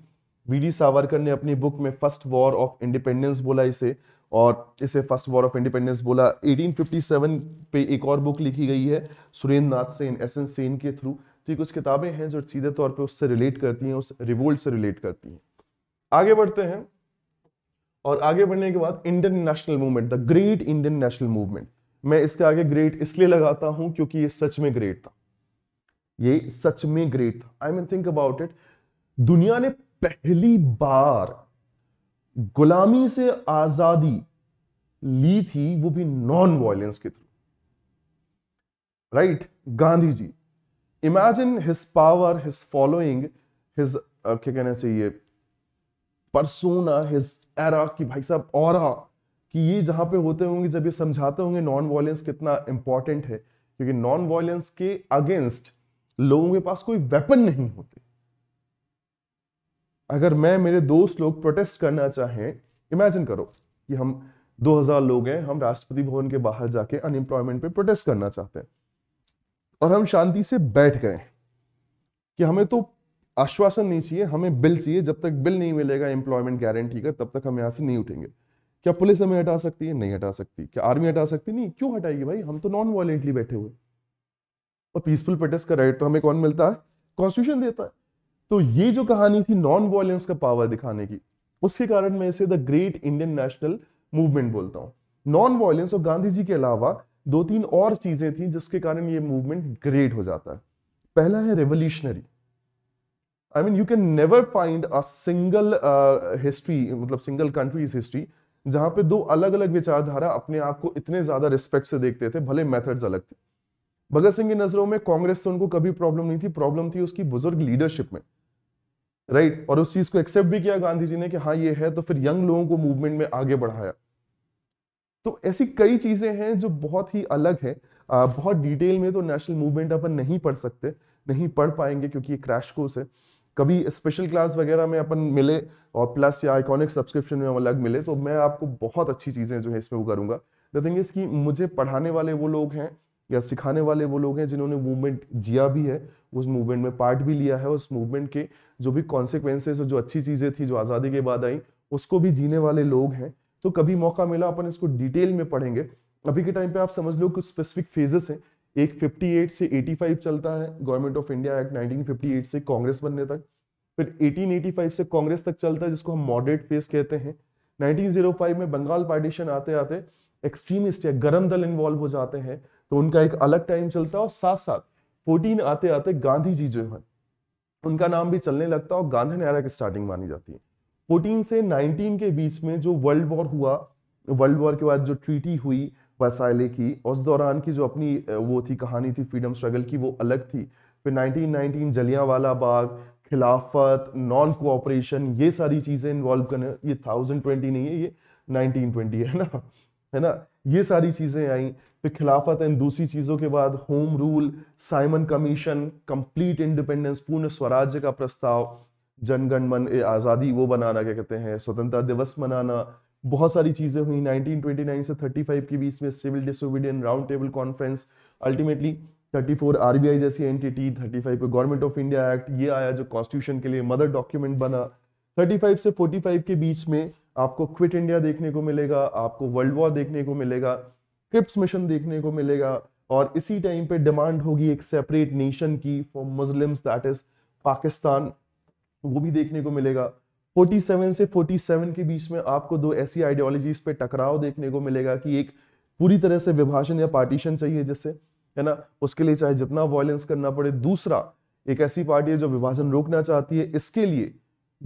वी डी सावरकर ने अपनी बुक में फर्स्ट वॉर ऑफ इंडिपेंडेंस बोला इसे और इसे फर्स्ट वॉर ऑफ इंडिपेंडेंस बोला 1857 पे एक और बुक लिखी गई है सुरेंद्र नाथ सेन एस एन सेन के थ्रू तो ये कुछ किताबें हैं जो सीधे तौर पे उससे रिलेट करती हैं उस रिवोल्ट से रिलेट करती हैं आगे बढ़ते हैं और आगे बढ़ने के बाद Indian national movement the great Indian national movement मैं इसके आगे ग्रेट इसलिए लगाता हूं क्योंकि ये सच में ग्रेट था ये सच में ग्रेट था I mean think about it दुनिया ने पहली बार गुलामी से आजादी ली थी वो भी नॉन वायलेंस के through right Gandhi ji imagine his power his following his क्या कहना चाहिए परसोना हिज एरा कि भाई साहब और हाँ, कि ये जहाँ पे होते होंगे जब ये समझाते होंगे नॉन वायलेंस कितना इंपॉर्टेंट है क्योंकि नॉन वायलेंस के अगेंस्ट लोगों के पास कोई वेपन नहीं होते अगर मैं मेरे दोस्त लोग प्रोटेस्ट करना चाहें इमेजिन करो कि हम 2000 लोग हैं हम राष्ट्रपति भवन के बाहर जाके अनएम्प्लॉयमेंट पे प्रोटेस्ट करना चाहते हैं और हम शांति से बैठ गए कि हमें तो आश्वासन नहीं चाहिए हमें बिल चाहिए जब तक बिल नहीं मिलेगा एम्प्लॉयमेंट गारंटी का तब तक हम यहाँ से नहीं उठेंगे क्या पुलिस हमें हटा सकती है नहीं हटा सकती क्या आर्मी हटा सकती नहीं क्यों हटाएगी भाई हम तो नॉन वायलेंटली बैठे हुए और पीसफुल प्रोटेस्ट का राइट तो हमें कौन मिलता है कॉन्स्टिट्यूशन देता है तो ये जो कहानी थी नॉन वायलेंस का पावर दिखाने की उसके कारण मैं इसे the great Indian national movement बोलता हूँ नॉन वायलेंस और गांधी जी के अलावा दो तीन और चीजें थी जिसके कारण ये मूवमेंट ग्रेट हो जाता है पहला है revolutionary I mean you can never find a single history मतलब सिंगल कंट्रीज हिस्ट्री जहां पे दो अलग अलग विचारधारा अपने आप को इतने ज्यादा रिस्पेक्ट से देखते थे भले मेथड्स अलग थे भगत सिंह की नजरों में कांग्रेस से उनको कभी प्रॉब्लम नहीं थी प्रॉब्लम थी उसकी बुजुर्ग लीडरशिप में राइट right? और उस चीज को एक्सेप्ट भी किया गांधी जी ने कि हाँ ये है तो फिर यंग लोगों को मूवमेंट में आगे बढ़ाया तो ऐसी कई चीजें हैं जो बहुत ही अलग है आ, बहुत डिटेल में तो नेशनल मूवमेंट अपन नहीं पढ़ सकते नहीं पढ़ पाएंगे क्योंकि ये क्रैश कोर्स है कभी स्पेशल क्लास वगैरह में अपन मिले और प्लस या आइकॉनिक सब्सक्रिप्शन में हम अलग मिले तो मैं आपको बहुत अच्छी चीज़ें जो है इसमें वो करूँगा द थिंग इज़ कि मुझे पढ़ाने वाले वो लोग हैं या सिखाने वाले वो लोग हैं जिन्होंने मूवमेंट जिया भी है उस मूवमेंट में पार्ट भी लिया है उस मूवमेंट के जो भी कॉन्सिक्वेंसेज और जो अच्छी चीज़ें थी जो आज़ादी के बाद आई उसको भी जीने वाले लोग हैं तो कभी मौका मिला अपन इसको डिटेल में पढ़ेंगे अभी के टाइम पे आप समझ लो कुछ स्पेसिफिक फेजेस हैं एक 58 से 85 चलता है गवर्नमेंट ऑफ इंडिया एक्ट 1958 से कांग्रेस बनने तक फिर 1885 से कांग्रेस तक चलता है जिसको हम मॉडरेट फेस कहते हैं 1905 में बंगाल पार्टीशन आते आते एक्सट्रीमिस्ट या गरम दल इन्वॉल्व हो जाते हैं तो उनका एक अलग टाइम चलता है और साथ साथ फोर्टीन आते आते गांधी जी जो है उनका नाम भी चलने लगता है और गांधी नारा की स्टार्टिंग मानी जाती है फोर्टीन से नाइनटीन के बीच में जो वर्ल्ड वॉर हुआ वर्ल्ड वॉर के बाद जो ट्रीटी हुई वसाइले की उस दौरान की जो अपनी वो थी कहानी थी फ्रीडम स्ट्रगल की वो अलग थी फिर 1919 जलियांवाला बाग खिलाफत नॉन कोऑपरेशन ये सारी चीज़ें इन्वॉल्व करने ये थाउजेंड ट्वेंटी नहीं है ये नाइनटीन ट्वेंटी है ना है ना ये सारी चीज़ें आई फिर खिलाफत एंड दूसरी चीज़ों के बाद home rule Simon commission complete independence Purna Swaraj का प्रस्ताव जनगणमन आज़ादी वो बनाना क्या कहते हैं स्वतंत्रता दिवस मनाना बहुत सारी चीज़ें हुई 1929 से 35 के बीच में civil disobedience round table conference ultimately 34 RBI जैसी एंटिटी 35 पे गवर्नमेंट ऑफ इंडिया एक्ट ये आया जो कॉन्स्टिट्यूशन के लिए मदर डॉक्यूमेंट बना 35 से 45 के बीच में आपको क्विट इंडिया देखने को मिलेगा आपको वर्ल्ड वॉर देखने को मिलेगा क्रिप्स मिशन देखने को मिलेगा और इसी टाइम पे डिमांड होगी एक सेपरेट नेशन की for Muslims that is Pakistan वो भी देखने को मिलेगा 47 से 47 के बीच में आपको दो ऐसी आइडियोलॉजीज पे टकराव देखने को मिलेगा कि एक पूरी तरह से विभाजन या पार्टीशन चाहिए जिससे है ना उसके लिए चाहे जितना वॉयलेंस करना पड़े दूसरा एक ऐसी पार्टी है जो विभाजन रोकना चाहती है इसके लिए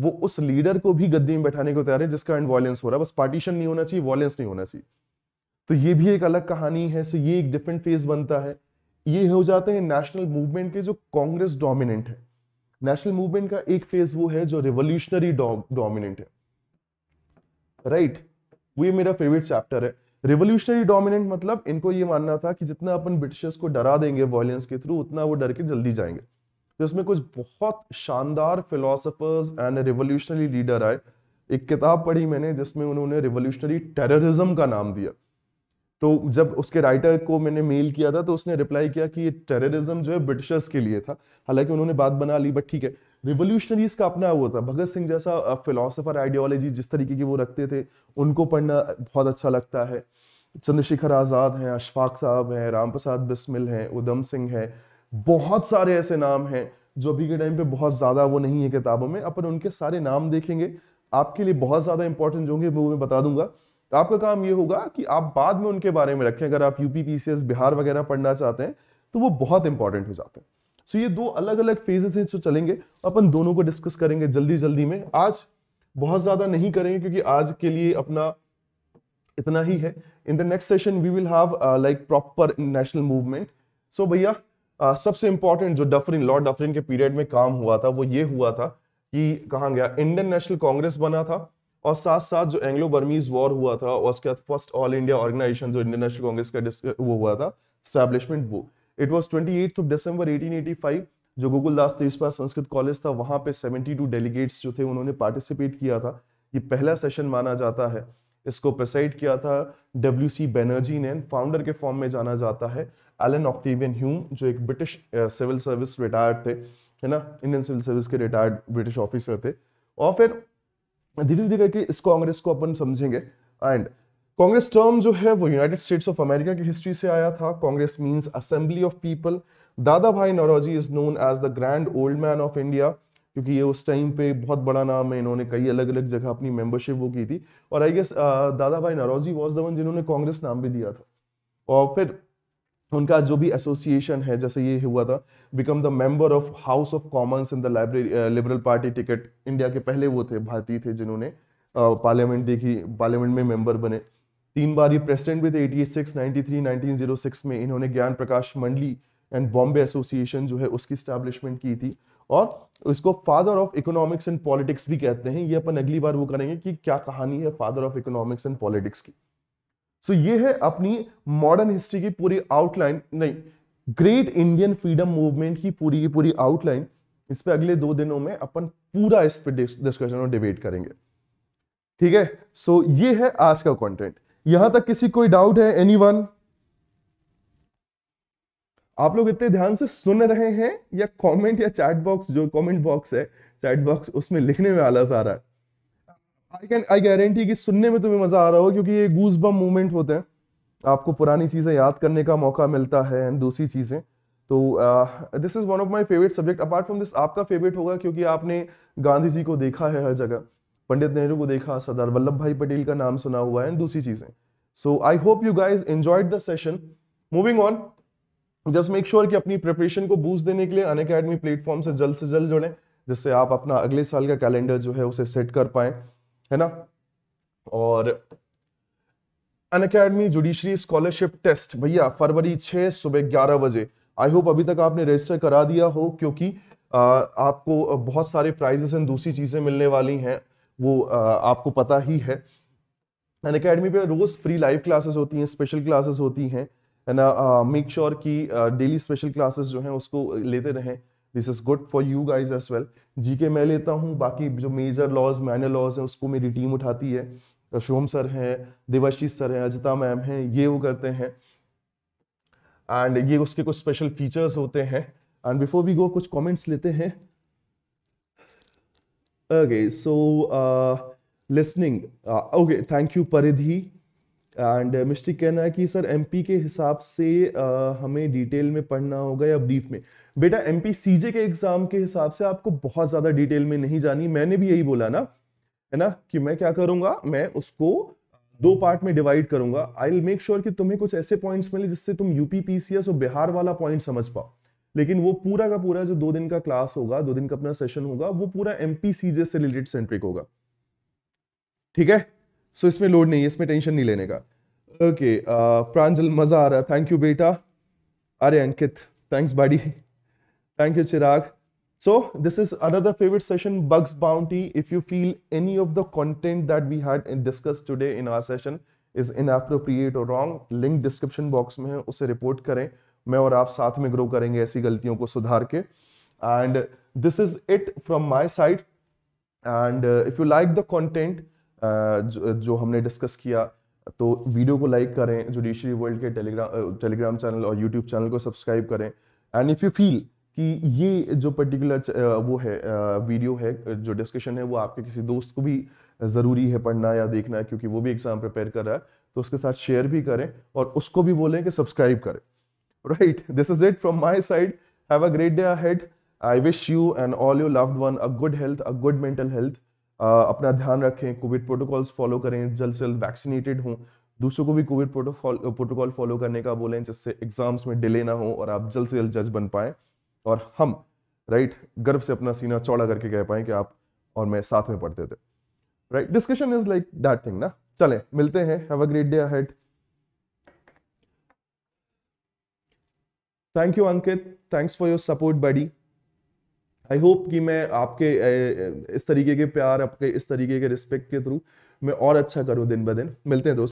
वो उस लीडर को भी गद्दी में बैठाने को तैयार है जिसका एंड वॉयलेंस हो रहा है बस पार्टीशन नहीं होना चाहिए वॉयलेंस नहीं होना चाहिए तो ये भी एक अलग कहानी है सो ये एक डिफरेंट फेज बनता है ये हो जाते हैं नेशनल मूवमेंट के जो कांग्रेस डोमिनेंट है नेशनल मूवमेंट का एक फेज वो है जो रेवोल्यूशनरी डोमिनेंट है राइट right? वो ये मेरा फेवरेट चैप्टर है रेवोल्यूशनरी डोमिनेंट मतलब इनको ये मानना था कि जितना अपन ब्रिटिशर्स को डरा देंगे वॉयलेंस के थ्रू उतना वो डर के जल्दी जाएंगे तो इसमें कुछ बहुत शानदार फिलोसफर्स एंड रिवोल्यूशनरी लीडर आए एक किताब पढ़ी मैंने जिसमें उन्होंने रेवोल्यूशनरी टेररिज्म का नाम दिया तो जब उसके राइटर को मैंने मेल किया था तो उसने रिप्लाई किया कि ये टेररिज्म जो है ब्रिटिशर्स के लिए था हालांकि उन्होंने बात बना ली बट ठीक है रिवोल्यूशनरीज का अपना वो था भगत सिंह जैसा फिलोसोफर आइडियोलॉजी जिस तरीके की वो रखते थे उनको पढ़ना बहुत अच्छा लगता है चंद्रशेखर आज़ाद हैं अशफाक साहब हैं राम प्रसाद बिस्मिल हैं उधम सिंह हैं बहुत सारे ऐसे नाम हैं जो अभी के टाइम पे बहुत ज़्यादा वो नहीं है किताबों में अपन उनके सारे नाम देखेंगे आपके लिए बहुत ज़्यादा इंपॉर्टेंट होंगे वो मैं बता दूंगा तो आपका काम ये होगा कि आप बाद में उनके बारे में रखें अगर आप यूपी पीसीएस बिहार वगैरह पढ़ना चाहते हैं तो वो बहुत इंपॉर्टेंट हो जाते हैं सो ये दो अलग अलग फेजेस हैं जो चलेंगे अपन दोनों को डिस्कस करेंगे जल्दी जल्दी में आज बहुत ज़्यादा नहीं करेंगे क्योंकि आज के लिए अपना इतना ही है in the next session we will have like proper national movement so भैया uh, सबसे इंपॉर्टेंट जो डफरिन लॉर्ड डफरिन के पीरियड में काम हुआ था वो ये हुआ था कि कहा गया इंडियन नेशनल कांग्रेस बना था और साथ साथ जो एंग्लो बर्मीज वॉर हुआ था और उसके बाद फर्स्ट ऑल इंडिया ऑर्गेनाइजेशन जो इंडियन नेशनल कांग्रेस का वो हुआ था स्टैब्लिशमेंट वो इट वॉज ट्वेंटी दिसंबर 1885 जो गोकुल दास तेजपा संस्कृत कॉलेज था वहां पे 72 डेलीगेट्स जो थे उन्होंने पार्टिसिपेट किया था ये पहला सेशन माना जाता है इसको प्रेसाइड किया था डब्ल्यू सी बैनर्जी ने फाउंडर के फॉर्म में जाना जाता है एलन ऑक्टेवियन ह्यूम जो एक ब्रिटिश सिविल सर्विस रिटायर्ड थे है ना इंडियन सिविल सर्विस के रिटायर्ड ब्रिटिश ऑफिसर थे और फिर धीरे धीरे करके इस कांग्रेस को अपन समझेंगे एंड कांग्रेस टर्म जो है वो यूनाइटेड स्टेट्स ऑफ अमेरिका की हिस्ट्री से आया था congress means assembly of people Dadabhai Naoroji is known as the grand old man of India क्योंकि ये उस टाइम पे बहुत बड़ा नाम है इन्होंने कई अलग अलग जगह अपनी मेंबरशिप वो की थी और आई गेस दादा भाई नरोजी वॉज द वन जिन्होंने कांग्रेस नाम भी दिया था और फिर उनका जो भी एसोसिएशन है जैसे ये हुआ था become the member of House of Commons in the library liberal party ticket India के पहले वो थे भारतीय थे जिन्होंने पार्लियामेंट uh, देखी पार्लियामेंट में मेंबर बने तीन बार ये प्रेसिडेंट भी थे 86, 93, 1906 में इन्होंने ज्ञान प्रकाश मंडली एंड बॉम्बे एसोसिएशन जो है उसकी स्टैब्लिशमेंट की थी और इसको father of economics and politics भी कहते हैं ये अपन अगली बार वो करेंगे कि क्या कहानी है father of economics and politics की सो ये है अपनी मॉडर्न हिस्ट्री की पूरी आउटलाइन नहीं ग्रेट इंडियन फ्रीडम मूवमेंट की पूरी की पूरी आउटलाइन इस पर अगले दो दिनों में अपन पूरा इस पर डिस्कशन और डिबेट करेंगे ठीक है सो so, ये है आज का कंटेंट यहां तक किसी कोई डाउट है एनी आप लोग इतने ध्यान से सुन रहे हैं या कमेंट या चैट बॉक्स जो कमेंट बॉक्स है चैट बॉक्स उसमें लिखने में आलस आ रहा है आई कैन आई गारंटी कि सुनने में तुम्हें मज़ा आ रहा हो क्योंकि ये गूज बम मोमेंट होते हैं आपको पुरानी चीज़ें याद करने का मौका मिलता है एंड दूसरी चीज़ें तो this is one of my favourite subject apart from this आपका फेवरेट होगा क्योंकि आपने गांधी जी को देखा है हर जगह पंडित नेहरू को देखा सरदार वल्लभ भाई पटेल का नाम सुना हुआ है एंड दूसरी चीज़ें so I hope you guys enjoyed the session moving on just make sure कि अपनी प्रिपरेशन को बूस्ट देने के लिए अन अकेडमी प्लेटफॉर्म से जल्द से जल्द जुड़ें जिससे आप अपना अगले साल का कैलेंडर जो है उसे सेट कर पाएं है ना और Unacademy judiciary scholarship test भैया फरवरी छः सुबह ग्यारह बजे आई होप अभी तक आपने रजिस्टर करा दिया हो क्योंकि आ, आपको बहुत सारे प्राइजेस एंड दूसरी चीज़ें मिलने वाली हैं वो आ, आपको पता ही है अन अकेडमी पे रोज़ फ्री लाइव क्लासेस होती हैं स्पेशल क्लासेस होती हैं है ना मेक श्योर की डेली स्पेशल क्लासेस जो हैं उसको लेते रहें this is good for you guys as well के मैं लेता हूँ बाकी जो मेजर लॉज मैन लॉज हैं उसको मेरी टीम उठाती है शोम सर हैं देवाशीष सर हैं अजिता मैम हैं ये वो करते हैं एंड ये उसके कुछ स्पेशल फीचर्स होते हैं एंड बिफोर वी गो कुछ कॉमेंट्स लेते हैं okay so listening okay thank you Paridhi and mystic कहना है कि सर एमपी के हिसाब से आ, uh, हमें डिटेल में पढ़ना होगा या ब्रीफ में बेटा एमपी सीजे के एग्जाम के हिसाब से आपको बहुत ज़्यादा डिटेल में नहीं जानी मैंने भी यही बोला ना है ना कि मैं क्या करूंगा मैं उसको दो पार्ट में डिवाइड करूंगा आई विल मेक श्योर कि तुम्हें कुछ ऐसे पॉइंट्स मिले जिससे तुम यूपी पीसीएस और बिहार वाला पॉइंट समझ पाओ लेकिन वो पूरा का पूरा जो दो दिन का क्लास होगा दो दिन का अपना सेशन होगा वो पूरा एमपी सीजे से रिलेटेड सेंट्रिक होगा ठीक है सो so, इसमें लोड नहीं है इसमें टेंशन नहीं लेने का ओके uh, प्रांजल मजा आ रहा है थैंक यू बेटा अरे Ankit thanks buddy thank you Chirag so this is another favourite session bugs bounty if you feel any of the content that we had discuss today in our session is in और wrong link description box में है उसे report करें मैं और आप साथ में ग्रो करेंगे ऐसी गलतियों को सुधार के and this is it from my side and if you like the content जो, हमने डिस्कस किया तो वीडियो को लाइक करें जुडिशरी वर्ल्ड के टेलीग्राम टेलीग्राम चैनल और यूट्यूब चैनल को सब्सक्राइब करें एंड इफ़ यू फील कि ये जो पर्टिकुलर वो है वीडियो है जो डिस्कशन है वो आपके किसी दोस्त को भी ज़रूरी है पढ़ना या देखना क्योंकि वो भी एग्ज़ाम प्रिपेयर कर रहा है तो उसके साथ शेयर भी करें और उसको भी बोलें कि सब्सक्राइब करें right this is it from my side have a great day ahead I wish you and all your loved one a good health a good mental health अपना ध्यान रखें कोविड प्रोटोकॉल्स फॉलो करें जल्द से जल्द vaccinated हों दूसरों को भी कोविड प्रोटोकॉल फॉलो करने का बोलें जिससे एग्जाम्स में डिले ना हो और आप जल्द से जल्द जज बन पाए और हम राइट गर्व से अपना सीना चौड़ा करके कह पाएं कि आप और मैं साथ में पढ़ते थे right discussion is like that thing ना चले मिलते हैं have a great day ahead thank you Ankit thanks for your support buddy I hope कि मैं आपके इस तरीके के प्यार आपके इस तरीके के रिस्पेक्ट के थ्रू मैं और अच्छा करूँ दिन ब दिन मिलते हैं दोस्त